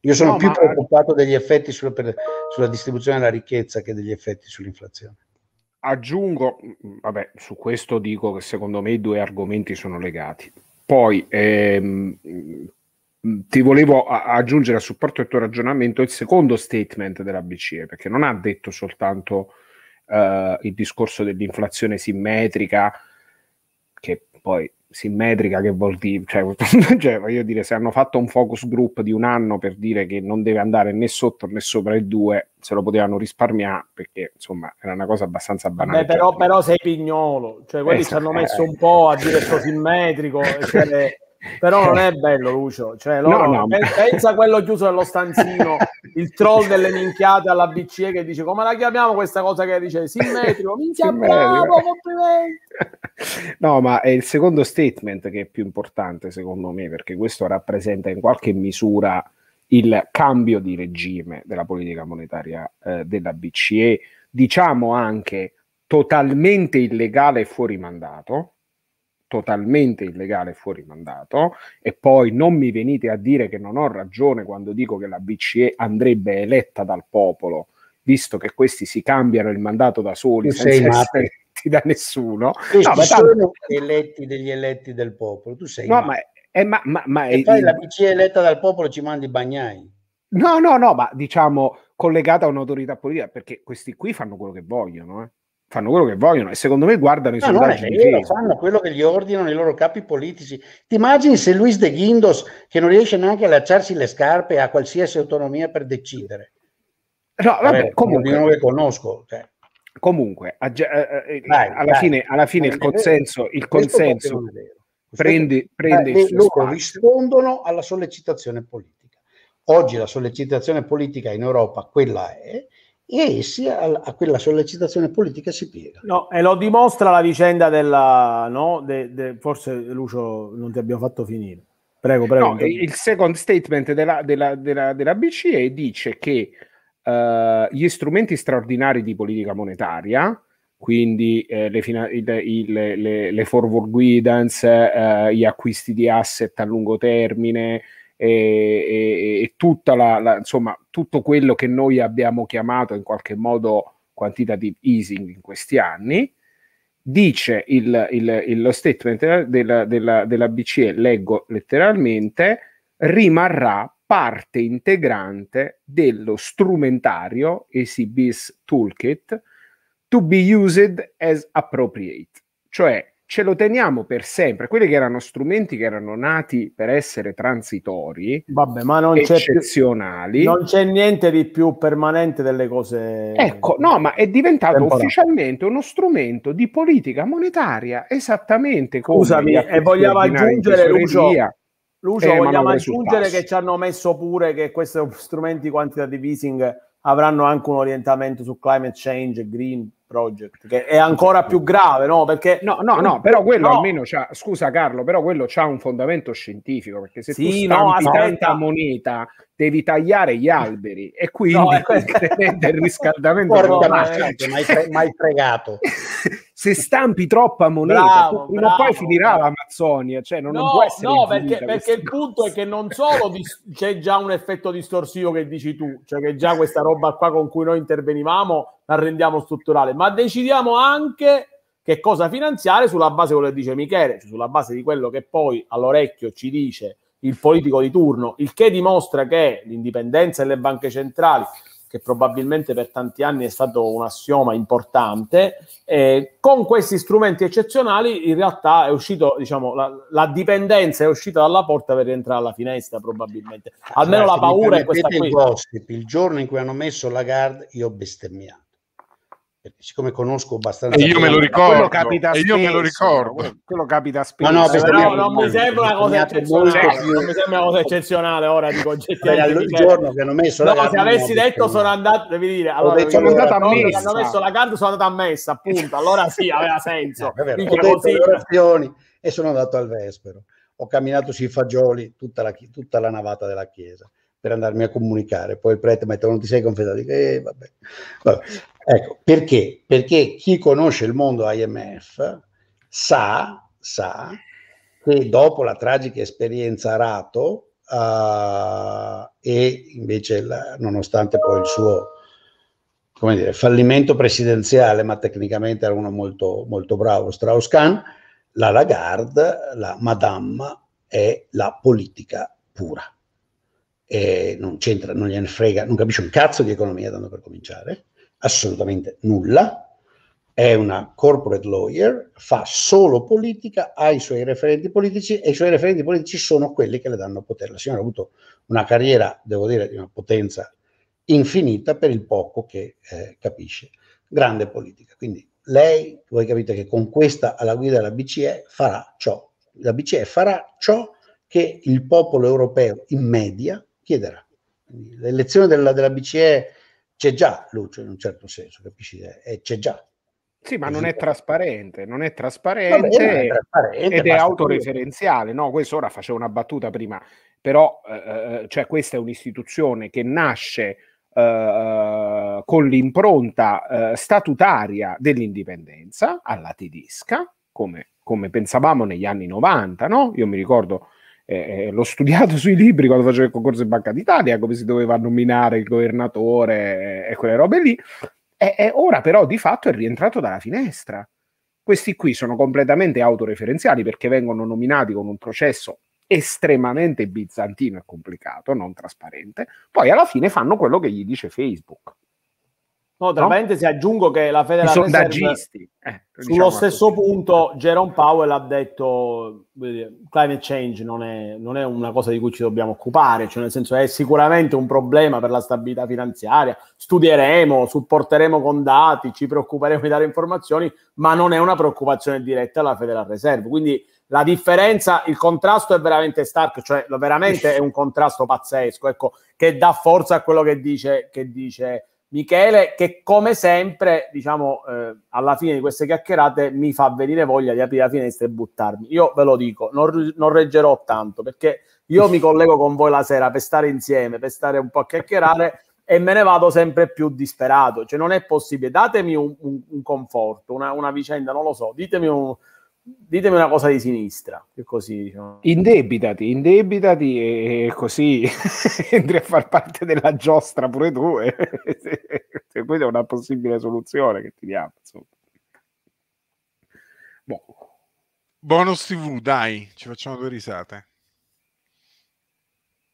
Io sono no, più ma... Eh, preoccupato degli effetti sulla, per, sulla distribuzione della ricchezza che degli effetti sull'inflazione aggiungo, mm, mm, vabbè, su questo dico che secondo me i due argomenti sono legati. Poi ehm, mm, ti volevo a- aggiungere a supporto del tuo ragionamento il secondo statement della BCE, perché non ha detto soltanto eh, il discorso dell'inflazione simmetrica, che poi simmetrica che vuol dire, cioè, cioè, voglio dire, se hanno fatto un focus group di un anno per dire che non deve andare né sotto né sopra il 2, se lo potevano risparmiare perché insomma era una cosa abbastanza banale. Beh, cioè, però, cioè però sei pignolo, cioè quelli esatto. ci hanno esatto, messo eh, un po' a dire sto simmetrico, eh. cioè, però eh. non è bello, Lucio. Cioè, loro, no, no, pensa ma... quello chiuso nello stanzino, il troll delle minchiate alla BCE che dice come la chiamiamo questa cosa che dice simmetrico, minchia simmetrico. bravo, complimenti. No, ma è il secondo statement che è più importante secondo me, perché questo rappresenta in qualche misura il cambio di regime della politica monetaria eh, della BCE, diciamo anche totalmente illegale e fuori mandato, totalmente illegale e fuori mandato e poi non mi venite a dire che non ho ragione quando dico che la BCE andrebbe eletta dal popolo, visto che questi si cambiano il mandato da soli tu senza essere eletti da nessuno. Questi no, ma tanto... eletti degli eletti del popolo, tu sei No, ma, è, ma, ma, ma è, poi la BCE eletta dal popolo ci mandi bagnai. No, no, no, ma diciamo collegata a un'autorità politica, perché questi qui fanno quello che vogliono, eh fanno quello che vogliono e secondo me guardano i no, sondaggi no, vero, fanno quello che gli ordinano i loro capi politici ti immagini se Luis de Guindos che non riesce neanche a lacciarsi le scarpe ha qualsiasi autonomia per decidere no vabbè, vabbè comunque non lo conosco cioè. comunque agge- eh, eh, eh, vai, alla, vai. Fine, alla, Fine, il consenso, il consenso prende, prende eh, il loro rispondono alla sollecitazione politica oggi la sollecitazione politica in Europa quella è e essi a, a quella sollecitazione politica si piega. No, e lo dimostra la vicenda della... No, de, de, forse Lucio non ti abbiamo fatto finire. Prego, prego. No, il second statement della, della, della, della BCE dice che uh, gli strumenti straordinari di politica monetaria, quindi eh, le, il, il, le, le, forward guidance, eh, gli acquisti di asset a lungo termine, e, e, e la, la, insomma, tutto quello che noi abbiamo chiamato in qualche modo quantitative easing in questi anni. Dice il, il, il lo statement della, della, della BCE, leggo letteralmente, rimarrà parte integrante dello strumentario ECB's Toolkit to be used as appropriate, cioè ce lo teniamo per sempre. Quelli che erano strumenti che erano nati per essere transitori, Vabbè, ma non eccezionali. C'è più, non c'è niente di più permanente delle cose. Ecco, no, ma è diventato temporale. ufficialmente uno strumento di politica monetaria esattamente come. Scusami, e vogliamo aggiungere Lucio. Lucio, vogliamo aggiungere che ci hanno messo pure che questi strumenti quantitative easing avranno anche un orientamento su climate change e green Project, che è ancora più grave, no? Perché... No, no, no, però quello no. almeno c'ha, scusa Carlo, però quello c'ha un fondamento scientifico, perché se sì, tu stampi no, tanta moneta devi tagliare gli alberi e quindi no, è... Eh, del riscaldamento... Guarda, no, ma hai pregato. se stampi troppa moneta, bravo, prima bravo, o poi finirà l'Amazzonia. Cioè, non, no, non può essere. No, perché, perché il punto è che non solo dis- c'è già un effetto distorsivo che dici tu, cioè che già questa roba qua con cui noi intervenivamo la rendiamo strutturale, ma decidiamo anche che cosa finanziare sulla base di quello che dice Michele, cioè sulla base di quello che poi all'orecchio ci dice il politico di turno, il che dimostra che l'indipendenza delle banche centrali che probabilmente per tanti anni è stato un assioma importante, eh, con questi strumenti eccezionali in realtà è uscito, diciamo, la, la, dipendenza è uscita dalla porta per rientrare alla finestra probabilmente. Almeno allora, certo, la paura è questa qui. Il, gossip, il giorno in cui hanno messo la guard io bestemmiavo siccome conosco abbastanza e io me lo ricordo capita spesso, me lo ricordo quello, capita spesso no, no, però, non, mi sembra una cosa eccezionale cioè, non mi sembra una cosa eccezionale ora dico era cioè. giorno che hanno messo no, se avessi detto sono andato devi dire allora, detto, sono andato a messa hanno messo la carta sono andato a messa appunto allora sì aveva senso no, eh, ho detto le orazioni e sono andato al vespero ho camminato sui fagioli tutta la, tutta la navata della chiesa per andarmi a comunicare. Poi il prete mi ha detto non ti sei confessato, dico, eh, vabbè. vabbè. Ecco, perché? Perché chi conosce il mondo IMF sa, sa che dopo la tragica esperienza a Rato uh, e invece la, nonostante poi il suo come dire, fallimento presidenziale, ma tecnicamente era uno molto, molto bravo, Strauss-Kahn, la Lagarde, la Madame, è la politica pura eh, non c'entra, non gliene frega, non capisce un cazzo di economia, tanto per cominciare, assolutamente nulla, è una corporate lawyer, fa solo politica, ha i suoi referenti politici e i suoi referenti politici sono quelli che le danno potere. La signora ha avuto una carriera, devo dire, di una potenza infinita per il poco che eh, capisce. Grande politica. Quindi lei, voi capite che con questa alla guida della BCE farà ciò. La BCE farà ciò che il popolo europeo in media chiederà. l'elezione della, della, BCE c'è già, Lucio, in un certo senso, capisci? È, c'è già. Sì, ma non è trasparente, non è trasparente, Vabbè, è trasparente ed è autoreferenziale. No, questo ora facevo una battuta prima, però eh, eh, eh cioè questa è un'istituzione che nasce eh, eh con l'impronta eh, statutaria dell'indipendenza alla tedesca, come, come, pensavamo negli anni 90, no? Io mi ricordo eh, eh, l'ho studiato sui libri quando facevo il concorso in Banca d'Italia, come si doveva nominare il governatore e quelle robe lì. E, e ora però di fatto è rientrato dalla finestra. Questi qui sono completamente autoreferenziali perché vengono nominati con un processo estremamente bizantino e complicato, non trasparente. Poi alla fine fanno quello che gli dice Facebook. No, tra no? parentesi aggiungo che la Federal Reserve, sondaggisti. Eh, diciamo sullo stesso punto Jerome Powell ha detto climate change non è, non è, una cosa di cui ci dobbiamo occupare, cioè nel senso è sicuramente un problema per la stabilità finanziaria, studieremo, supporteremo con dati, ci preoccuperemo di dare informazioni, ma non è una preoccupazione diretta alla Federal Reserve. Quindi la differenza, il contrasto è veramente stark, cioè veramente è un contrasto pazzesco, ecco, che dà forza a quello che dice, che dice Michele che come sempre, diciamo, eh, alla fine di queste chiacchierate mi fa venire voglia di aprire la finestra e buttarmi. Io ve lo dico, non, non reggerò tanto perché io mi collego con voi la sera per stare insieme, per stare un po' a chiacchierare e me ne vado sempre più disperato. Cioè non è possibile, datemi un, un, un conforto, una, una, vicenda, non lo so, ditemi un, Ditemi una cosa di sinistra, e così diciamo. Indebitati, indebitati e così entri a far parte della giostra pure tu. Eh. E questa è una possibile soluzione che ti diamo. Insomma. Boh. Bonus TV, dai, ci facciamo due risate.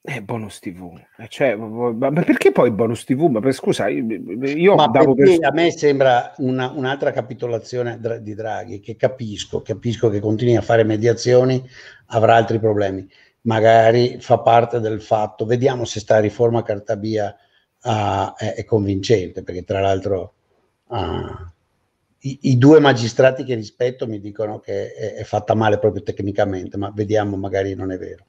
Eh, bonus TV, eh, cioè, ma perché poi bonus TV? Ma per, scusa, io, io davo per... a me sembra una, un'altra capitolazione di Draghi, che capisco, capisco che continui a fare mediazioni, avrà altri problemi, magari fa parte del fatto, vediamo se sta riforma Cartabia uh, è, è, convincente, perché tra l'altro uh, i, i, due magistrati che rispetto mi dicono che è, è fatta male proprio tecnicamente, ma vediamo, magari non è vero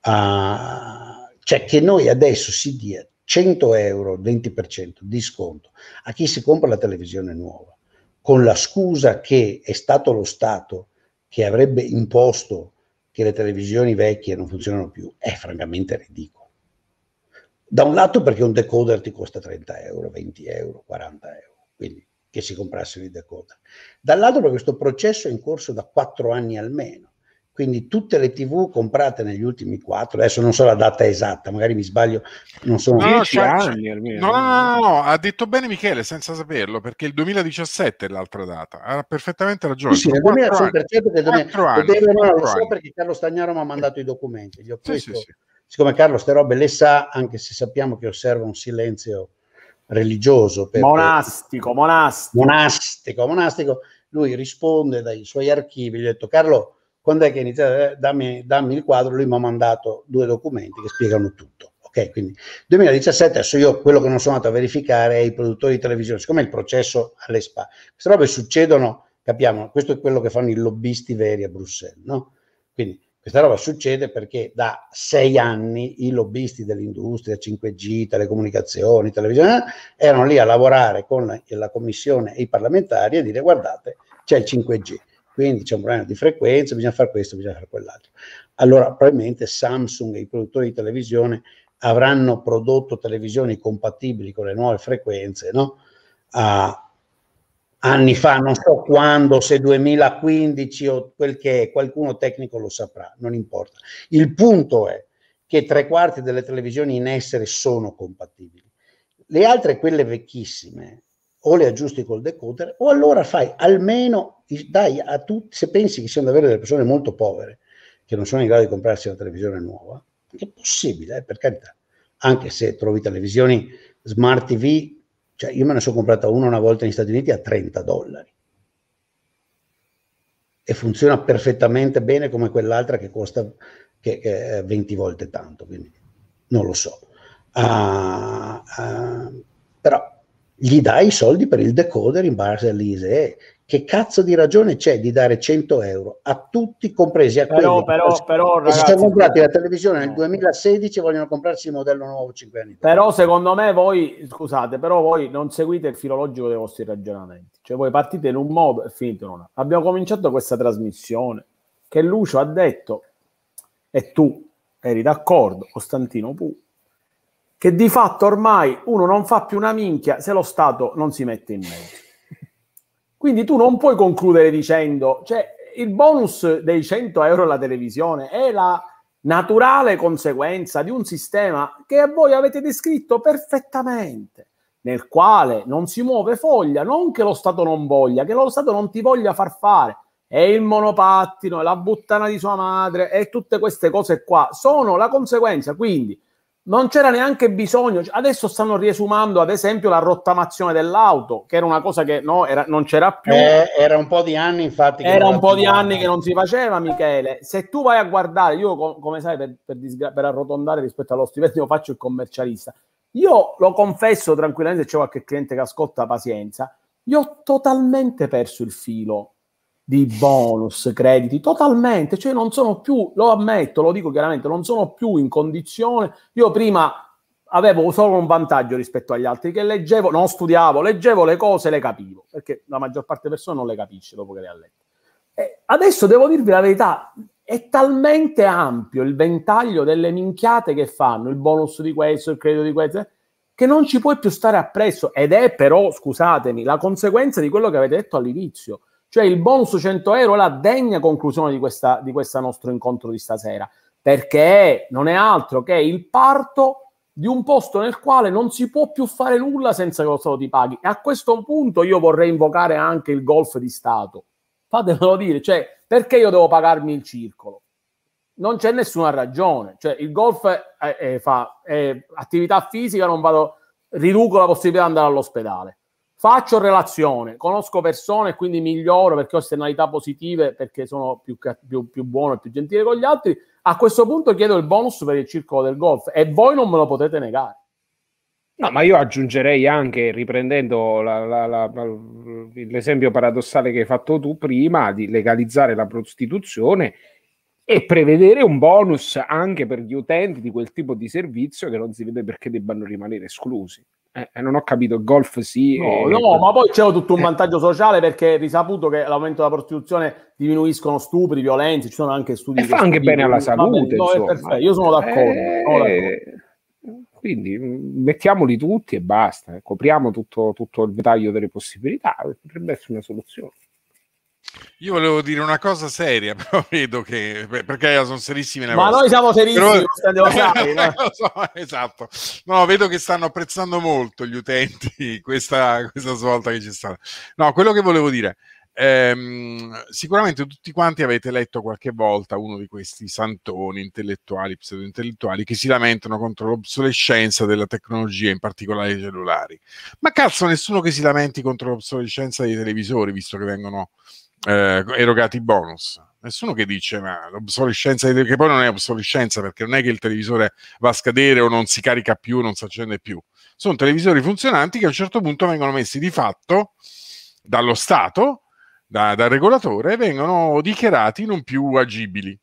a, cioè che noi adesso si dia 100 euro, 20% di sconto a chi si compra la televisione nuova, con la scusa che è stato lo Stato che avrebbe imposto che le televisioni vecchie non funzionano più, è francamente ridicolo. Da un lato perché un decoder ti costa 30 euro, 20 euro, 40 euro, quindi che si comprassero i decoder. Dall'altro perché questo processo è in corso da 4 anni almeno quindi tutte le TV comprate negli ultimi quattro, adesso non so la data esatta, magari mi sbaglio, non sono no, 10 anni almeno. No, no, no, ha detto bene Michele senza saperlo, perché il 2017 è l'altra data, ha perfettamente ragione. Sì, nel 2017 del 2017, lo so perché Carlo Stagnaro mi ha mandato i documenti, gli ho chiesto, sì, sì, sì. siccome Carlo ste robe le sa, anche se sappiamo che osserva un silenzio religioso. Monastico, monastico. Monastico, monastico. Lui risponde dai suoi archivi, gli ho detto Carlo quando è che inizia, eh, dammi, dammi il quadro, lui mi ha mandato due documenti che spiegano tutto. Ok, quindi 2017, adesso io quello che non sono andato a verificare è i produttori di televisione, siccome il processo alle SPA, queste robe succedono, capiamo, questo è quello che fanno i lobbisti veri a Bruxelles, no? Quindi questa roba succede perché da sei anni i lobbisti dell'industria, 5G, telecomunicazioni, televisione, erano lì a lavorare con la commissione e i parlamentari e dire guardate, c'è il 5G quindi c'è un problema di frequenza, bisogna fare questo, bisogna fare quell'altro. Allora probabilmente Samsung e i produttori di televisione avranno prodotto televisioni compatibili con le nuove frequenze, no? Uh, anni fa, non so quando, se 2015 o quel che è, qualcuno tecnico lo saprà, non importa. Il punto è che tre quarti delle televisioni in essere sono compatibili. Le altre, quelle vecchissime, o le aggiusti col decoder, o allora fai almeno, dai a tutti, se pensi che siano davvero delle persone molto povere, che non sono in grado di comprarsi una televisione nuova, è possibile, eh, per carità, anche se trovi televisioni smart TV, cioè io me ne sono comprata una una volta negli Stati Uniti a 30 dollari e funziona perfettamente bene come quell'altra che costa che, che 20 volte tanto, quindi non lo so. Uh, uh, però gli dai i soldi per il decoder in base all'ISE. Che cazzo di ragione c'è di dare 100 euro a tutti, compresi a però, quelli però, che però, ragazzi, si sono comprati la televisione nel 2016 eh. e vogliono comprarsi il modello nuovo 5 anni Però secondo me voi, scusate, però voi non seguite il filologico dei vostri ragionamenti. Cioè voi partite in un modo e finite in un altro. Abbiamo cominciato questa trasmissione che Lucio ha detto e tu eri d'accordo, Costantino Pu che di fatto ormai uno non fa più una minchia se lo Stato non si mette in mezzo. Quindi tu non puoi concludere dicendo, cioè il bonus dei 100 euro alla televisione è la naturale conseguenza di un sistema che voi avete descritto perfettamente, nel quale non si muove foglia, non che lo Stato non voglia, che lo Stato non ti voglia far fare. E il monopattino, e la buttana di sua madre e tutte queste cose qua sono la conseguenza. Quindi non c'era neanche bisogno. Cioè, adesso stanno riesumando, ad esempio, la rottamazione dell'auto, che era una cosa che no, era, non c'era più. Eh, era un po' di anni, infatti. era un po' di anni che non si faceva, Michele. Se tu vai a guardare, io com- come sai, per, per, disgra- per, arrotondare rispetto allo stipendio, faccio il commercialista. Io lo confesso tranquillamente, c'è qualche cliente che ascolta pazienza. Io ho totalmente perso il filo di bonus, crediti, totalmente, cioè non sono più, lo ammetto, lo dico chiaramente, non sono più in condizione, io prima avevo solo un vantaggio rispetto agli altri, che leggevo, non studiavo, leggevo le cose, e le capivo, perché la maggior parte delle persone non le capisce dopo che le ha lette. E adesso devo dirvi la verità, è talmente ampio il ventaglio delle minchiate che fanno, il bonus di questo, il credito di questo, che non ci puoi più stare appresso ed è però, scusatemi, la conseguenza di quello che avete detto all'inizio. Cioè il bonus 100 euro è la degna conclusione di, questa, di questo nostro incontro di stasera, perché non è altro che il parto di un posto nel quale non si può più fare nulla senza che lo Stato ti paghi. E a questo punto io vorrei invocare anche il golf di Stato. Fatemelo dire, cioè, perché io devo pagarmi il circolo? Non c'è nessuna ragione. Cioè, il golf è, eh, è, eh, fa è, eh, attività fisica, non vado, riduco la possibilità di andare all'ospedale. Faccio relazione, conosco persone e quindi miglioro perché ho esternalità positive, perché sono più, più, più buono e più gentile con gli altri. A questo punto chiedo il bonus per il circolo del golf e voi non me lo potete negare. No, ma io aggiungerei anche, riprendendo la, la, la, l'esempio paradossale che hai fatto tu prima, di legalizzare la prostituzione e prevedere un bonus anche per gli utenti di quel tipo di servizio che non si vede perché debbano rimanere esclusi. Eh, eh, non ho capito, il golf sì. No, e... no, ma poi c'era tutto un eh. vantaggio sociale perché è risaputo che l'aumento della prostituzione diminuiscono stupri, violenze, ci sono anche studi... E fa anche bene alla salute. Bene, no, io sono d'accordo, eh... sono d'accordo. Quindi mm, mettiamoli tutti e basta, copriamo tutto, tutto il dettaglio delle possibilità, potrebbe essere una soluzione. Io volevo dire una cosa seria, però vedo che perché sono serissime le Ma vostre. noi siamo serissimi, però... stiamo no? Eh. so, esatto. No, vedo che stanno apprezzando molto gli utenti questa, questa svolta che c'è stata. No, quello che volevo dire. Ehm, sicuramente tutti quanti avete letto qualche volta uno di questi santoni intellettuali, pseudo-intellettuali che si lamentano contro l'obsolescenza della tecnologia, in particolare dei cellulari. Ma cazzo, nessuno che si lamenti contro l'obsolescenza dei televisori, visto che vengono eh, erogati bonus. Nessuno che dice ma l'obsolescenza, che poi non è obsolescenza perché non è che il televisore va a scadere o non si carica più, non si accende più. Sono televisori funzionanti che a un certo punto vengono messi di fatto dallo Stato, da, dal regolatore, e vengono dichiarati non più agibili.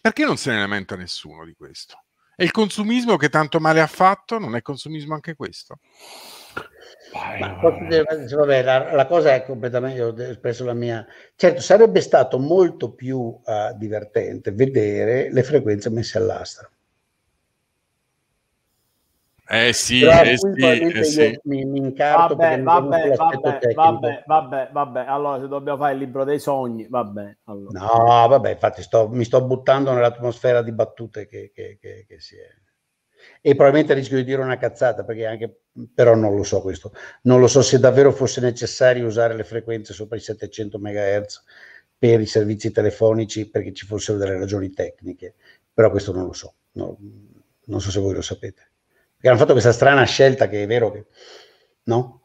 Perché non se ne lamenta nessuno di questo? E il consumismo che tanto male ha fatto non è consumismo anche questo? Eh. Cioè, vabbè, la, la, cosa è completamente, ho espresso la mia... Certo, sarebbe stato molto più uh, divertente vedere le frequenze messe all'asta. Eh sì, eh sì, eh sì. Mi, mi incarto vabbè, vabbè, vabbè, vabbè, vabbè, vabbè, allora se dobbiamo fare il libro dei sogni, vabbè. Allora. No, vabbè, infatti sto, mi sto buttando nell'atmosfera di battute che, che, che, che si è e probabilmente rischio di dire una cazzata perché anche però non lo so questo non lo so se davvero fosse necessario usare le frequenze sopra i 700 MHz per i servizi telefonici perché ci fossero delle ragioni tecniche però questo non lo so no, non so se voi lo sapete perché hanno fatto questa strana scelta che è vero che... No?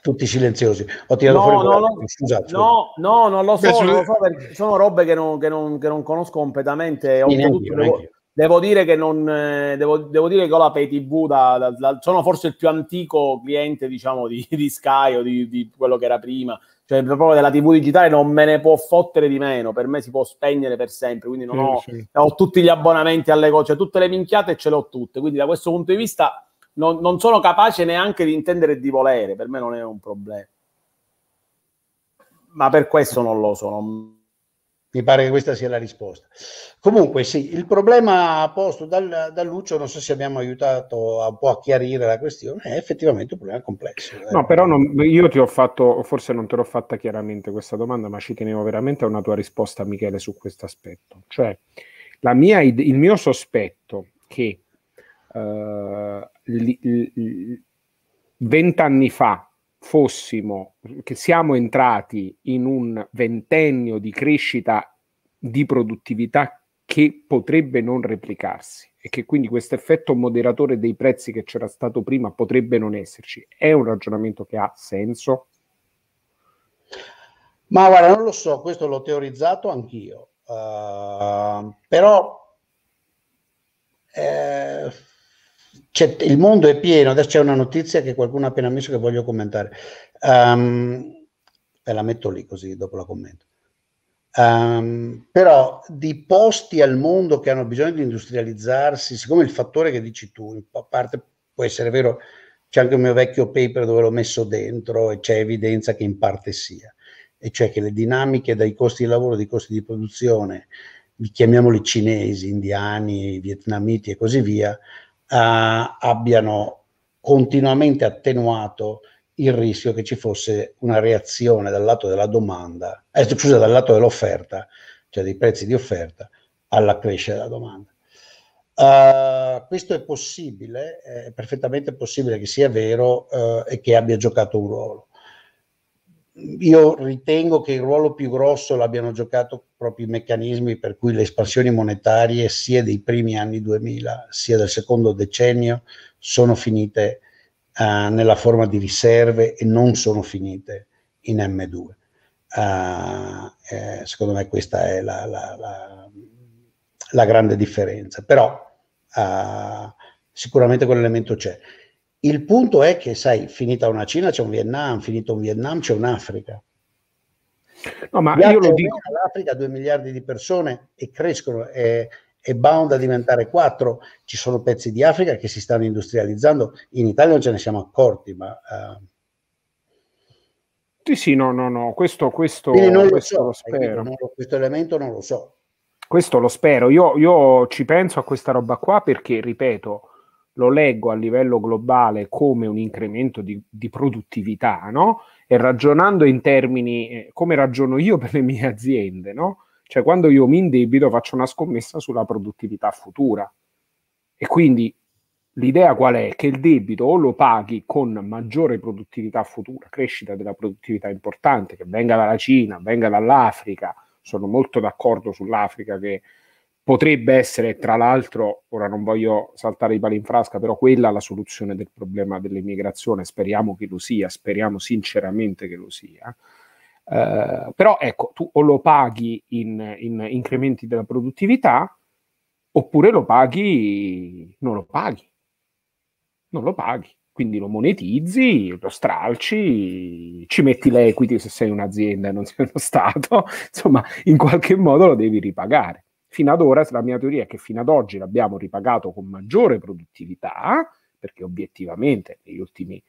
Tutti silenziosi. Ho tirato no, fuori... No, no, Scusate, no, no, non lo so, Beh, non lo so perché sono robe che non, che non, che non conosco completamente. Sì, neanch'io, neanch'io. Devo dire che non eh, devo, devo dire che ho la pay TV da, da, da, sono forse il più antico cliente, diciamo, di, di Sky o di, di quello che era prima cioè proprio della TV digitale non me ne può fottere di meno, per me si può spegnere per sempre, quindi non ho, sì, ho tutti gli abbonamenti alle cose, cioè, tutte le minchiate ce le ho tutte, quindi da questo punto di vista non, non sono capace neanche di intendere di volere, per me non è un problema. Ma per questo non lo so, non mi pare che questa sia la risposta. Comunque sì, il problema posto dal, da Lucio, non so se abbiamo aiutato a, un po' a chiarire la questione, è effettivamente un problema complesso. Eh. No, però non, io ti ho fatto, forse non te l'ho fatta chiaramente questa domanda, ma ci tenevo veramente a una tua risposta, Michele, su questo aspetto. Cioè, mia, il mio sospetto che eh, vent'anni uh, fa fossimo, che siamo entrati in un ventennio di crescita di produttività che potrebbe non replicarsi e che quindi questo effetto moderatore dei prezzi che c'era stato prima potrebbe non esserci. È un ragionamento che ha senso? Ma guarda, non lo so, questo l'ho teorizzato anch'io, uh, però eh, c'è, il mondo è pieno, adesso c'è una notizia che qualcuno ha appena messo che voglio commentare. Um, e la metto lì così dopo la commento. Um, però di posti al mondo che hanno bisogno di industrializzarsi, siccome il fattore che dici tu, a parte può essere vero, c'è anche un mio vecchio paper dove l'ho messo dentro e c'è evidenza che in parte sia, e cioè che le dinamiche dai costi di lavoro, dai costi di produzione, chiamiamoli cinesi, indiani, vietnamiti e così via, eh, abbiano continuamente attenuato il rischio che ci fosse una reazione dal lato della domanda, eh, scusa, dal lato dell'offerta, cioè dei prezzi di offerta, alla crescita della domanda. Uh, questo è possibile, è perfettamente possibile che sia vero uh, e che abbia giocato un ruolo io ritengo che il ruolo più grosso l'abbiano giocato proprio i meccanismi per cui le espansioni monetarie sia dei primi anni 2000 sia del secondo decennio sono finite uh, nella forma di riserve e non sono finite in M2. Uh, eh, eh, secondo me questa è la, la, la, la grande differenza, però uh, sicuramente quell'elemento c'è. Il punto è che, sai, finita una Cina c'è un Vietnam, finito un Vietnam c'è un'Africa. No, ma L'Africa io lo dico. L'Africa ha 2 miliardi di persone e crescono, è, è bound a diventare 4. Ci sono pezzi di Africa che si stanno industrializzando, in Italia non ce ne siamo accorti, ma... Uh... Sì, sì, no, no, no, questo, questo, lo, questo so, lo, spero. Detto, questo elemento non lo so. Questo lo spero, io, io ci penso a questa roba qua perché, ripeto, lo leggo a livello globale come un incremento di, di produttività, no? E ragionando in termini eh, come ragiono io per le mie aziende, no? Cioè quando io mi indebito faccio una scommessa sulla produttività futura. E quindi l'idea qual è? Che il debito o lo paghi con maggiore produttività futura, crescita della produttività importante, che venga dalla Cina, venga dall'Africa, sono molto d'accordo sull'Africa che potrebbe essere, tra l'altro, ora non voglio saltare i pali in frasca, però quella la soluzione del problema dell'immigrazione, speriamo che lo sia, speriamo sinceramente che lo sia. Eh, però ecco, tu o lo paghi in, in, incrementi della produttività oppure lo paghi, non lo paghi, non lo paghi, quindi lo monetizzi, lo stralci, ci metti l'equity se sei un'azienda e non sei uno Stato, insomma in qualche modo lo devi ripagare. Fino ad ora la mia teoria è che fino ad oggi l'abbiamo ripagato con maggiore produttività, perché obiettivamente negli ultimi,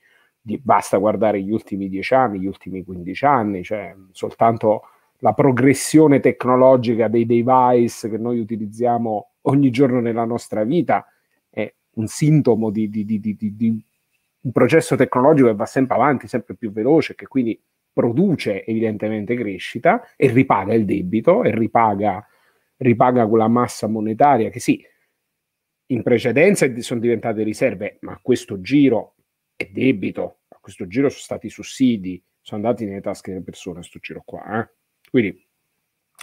basta guardare gli ultimi 10 anni, gli ultimi quindici anni, cioè soltanto la progressione tecnologica dei device che noi utilizziamo ogni giorno nella nostra vita è un sintomo di, di, di, di un processo tecnologico che va sempre avanti, sempre più veloce, che quindi produce evidentemente crescita e ripaga il debito e ripaga ripaga quella massa monetaria che sì, in precedenza sono diventate riserve, ma a questo giro è debito, a questo giro sono stati sussidi, sono andati nelle tasche delle persone questo giro qua. Eh? Quindi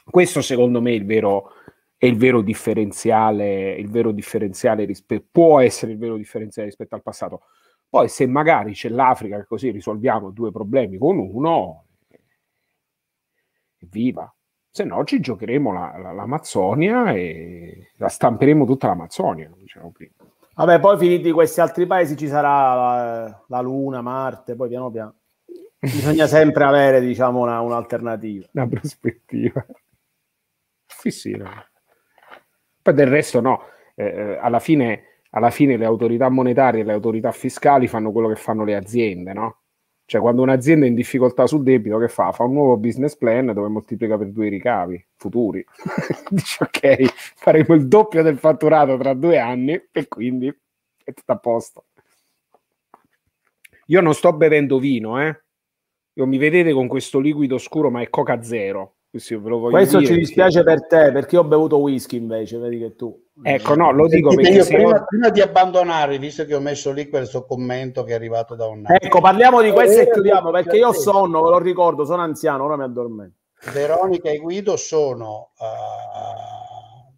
questo secondo me è il vero, è il vero differenziale, il vero differenziale rispe- può essere il vero differenziale rispetto al passato. Poi se magari c'è l'Africa che così risolviamo due problemi con uno, eh, viva se no ci giocheremo la, la, l'Amazzonia e la stamperemo tutta l'Amazzonia, come dicevamo prima. Vabbè, poi finiti questi altri paesi ci sarà la, la Luna, Marte, poi piano piano. Bisogna sempre avere, diciamo, una, un'alternativa. Una prospettiva. Sì, sì. No. Poi del resto no, eh, eh alla, fine, alla fine le autorità monetarie e le autorità fiscali fanno quello che fanno le aziende, no? Cioè, quando un'azienda è in difficoltà sul debito, che fa? Fa un nuovo business plan dove moltiplica per due i ricavi futuri. Dice, ok, faremo il doppio del fatturato tra due anni e quindi è tutto a posto. Io non sto bevendo vino, eh. Io mi vedete con questo liquido scuro, ma è Coca Zero. Sì, Questo dire, ci dispiace perché... per te perché ho bevuto whisky invece, vedi che tu. Ecco, no, lo dico perché io prima, ho... prima, di abbandonare, visto che ho messo lì questo commento che è arrivato da un Ecco, parliamo di questo e eh, chiudiamo eh, perché eh, io ho sonno, ve lo ricordo, sono anziano, ora mi addormento. Veronica e Guido sono uh,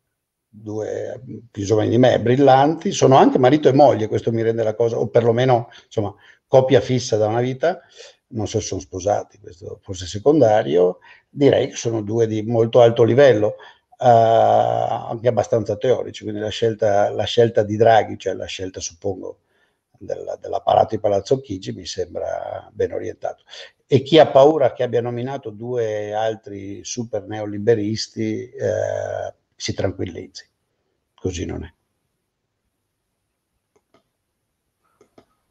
due più giovani di me, brillanti, sono anche marito e moglie, questo mi rende la cosa, o perlomeno insomma, coppia fissa da una vita non so se sono sposati, questo forse secondario, direi che sono due di molto alto livello, eh, anche abbastanza teorici, quindi la scelta, la scelta, di Draghi, cioè la scelta suppongo dell'apparato di Palazzo Chigi mi sembra ben orientato. E chi ha paura che abbia nominato due altri super neoliberisti eh, si tranquillizzi, così non è.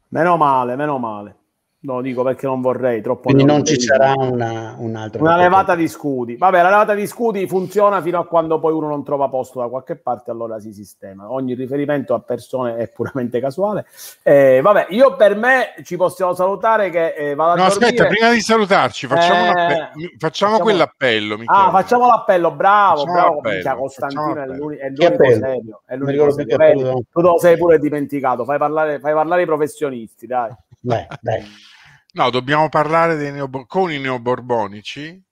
Meno male, meno male. No, dico perché non vorrei troppo. Quindi non ci sarà una, un'altra. Una levata di scudi. Vabbè, la levata di scudi funziona fino a quando poi uno non trova posto da qualche parte, allora si sistema. Ogni riferimento a persone è puramente casuale. Eh, vabbè, io per me ci possiamo salutare. Che eh, vado a No, dormire. aspetta, prima di salutarci, facciamo, eh, facciamo, facciamo quell'appello. Ah, Michele. Ah, facciamo l'appello, bravo, facciamo bravo. L'appello, Mica, Costantino è l'unico, è l'unico serio. È l'unico serio. Bello. Tu lo sei pure dimenticato. Fai parlare, fai parlare i professionisti, dai. Beh, dai. No, dobbiamo parlare dei neo, con i neoborbonici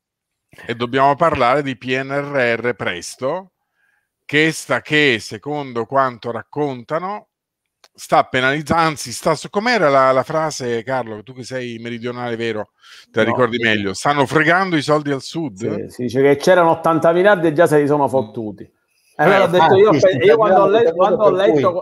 e dobbiamo parlare di PNRR presto, che, sta, che secondo quanto raccontano sta penalizzando, anzi, sta, com'era la, la, frase, Carlo, tu che sei meridionale vero, te la no, ricordi meglio, stanno fregando i soldi al sud? Sì, si dice che c'erano 80 miliardi e già se li sono fottuti. E eh, allora eh, detto, io, io quando ho letto, quando ho letto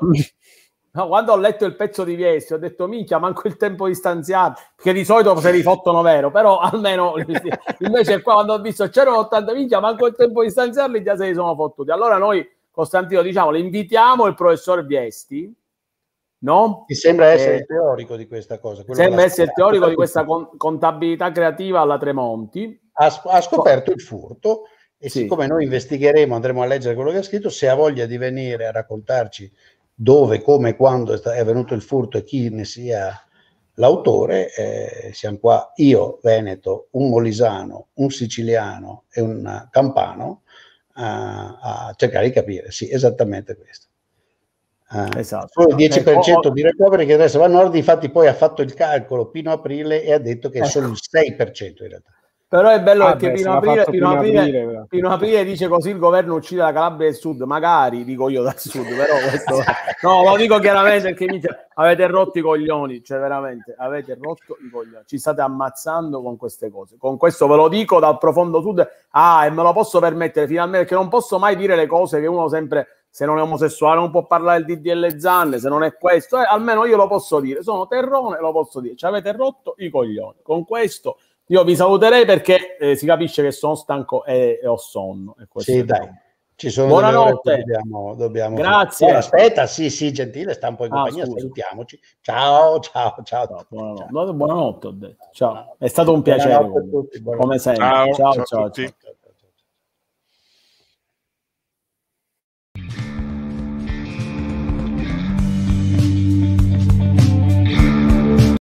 No, quando ho letto il pezzo di Viesti ho detto minchia, manco il tempo distanziato che di solito se li fottono vero, però almeno invece qua quando ho visto c'erano 80 minchia, manco il tempo di stanziarli già se li sono fottuti. Allora noi, Costantino, diciamo, le invitiamo il professor Viesti, no? Mi sembra eh, essere il teorico di questa cosa. Sembra essere il teorico di questa con- contabilità creativa alla Tremonti. Ha, ha scoperto il furto e sì. siccome noi investigheremo, andremo a leggere quello che ha scritto, se ha voglia di venire a raccontarci dove, come, quando è avvenuto il furto e chi ne sia l'autore, eh, siamo qua io, Veneto, un molisano, un siciliano e un campano a, a cercare di capire, sì, esattamente questo. Uh, esatto. Solo il 10% ecco, eh, di recuperi che adesso va a nord, infatti poi ha fatto il calcolo Pino Aprile e ha detto che è ecco. solo il 6% in realtà. Però è bello ah, perché beh, Pino, aprile, Pino, aprile, aprile, Pino Aprile dice così il governo uccide la Calabria del Sud, magari dico io dal Sud, però questo... no, lo dico chiaramente perché dice, avete rotto i coglioni, cioè veramente avete rotto i coglioni, ci state ammazzando con queste cose. Con questo ve lo dico dal profondo Sud, ah, e me lo posso permettere finalmente, perché non posso mai dire le cose che uno sempre, se non è omosessuale non può parlare del DDL Zanne, se non è questo, eh, almeno io lo posso dire, sono terrone, lo posso dire, ci avete rotto i coglioni. Con questo io vi saluterei perché eh, si capisce che sono stanco e, e ho sonno. E sì, dai. Ci sono Buonanotte. Dobbiamo, dobbiamo Grazie. Ora, aspetta, sì, sì, gentile, sta un po' in ah, compagnia, ah, salutiamoci. Ciao, ciao, ciao. ciao, buonanotte. ciao. buonanotte, ho detto. Ciao. È stato un piacere. Come sempre. Ciao, ciao. ciao, ciao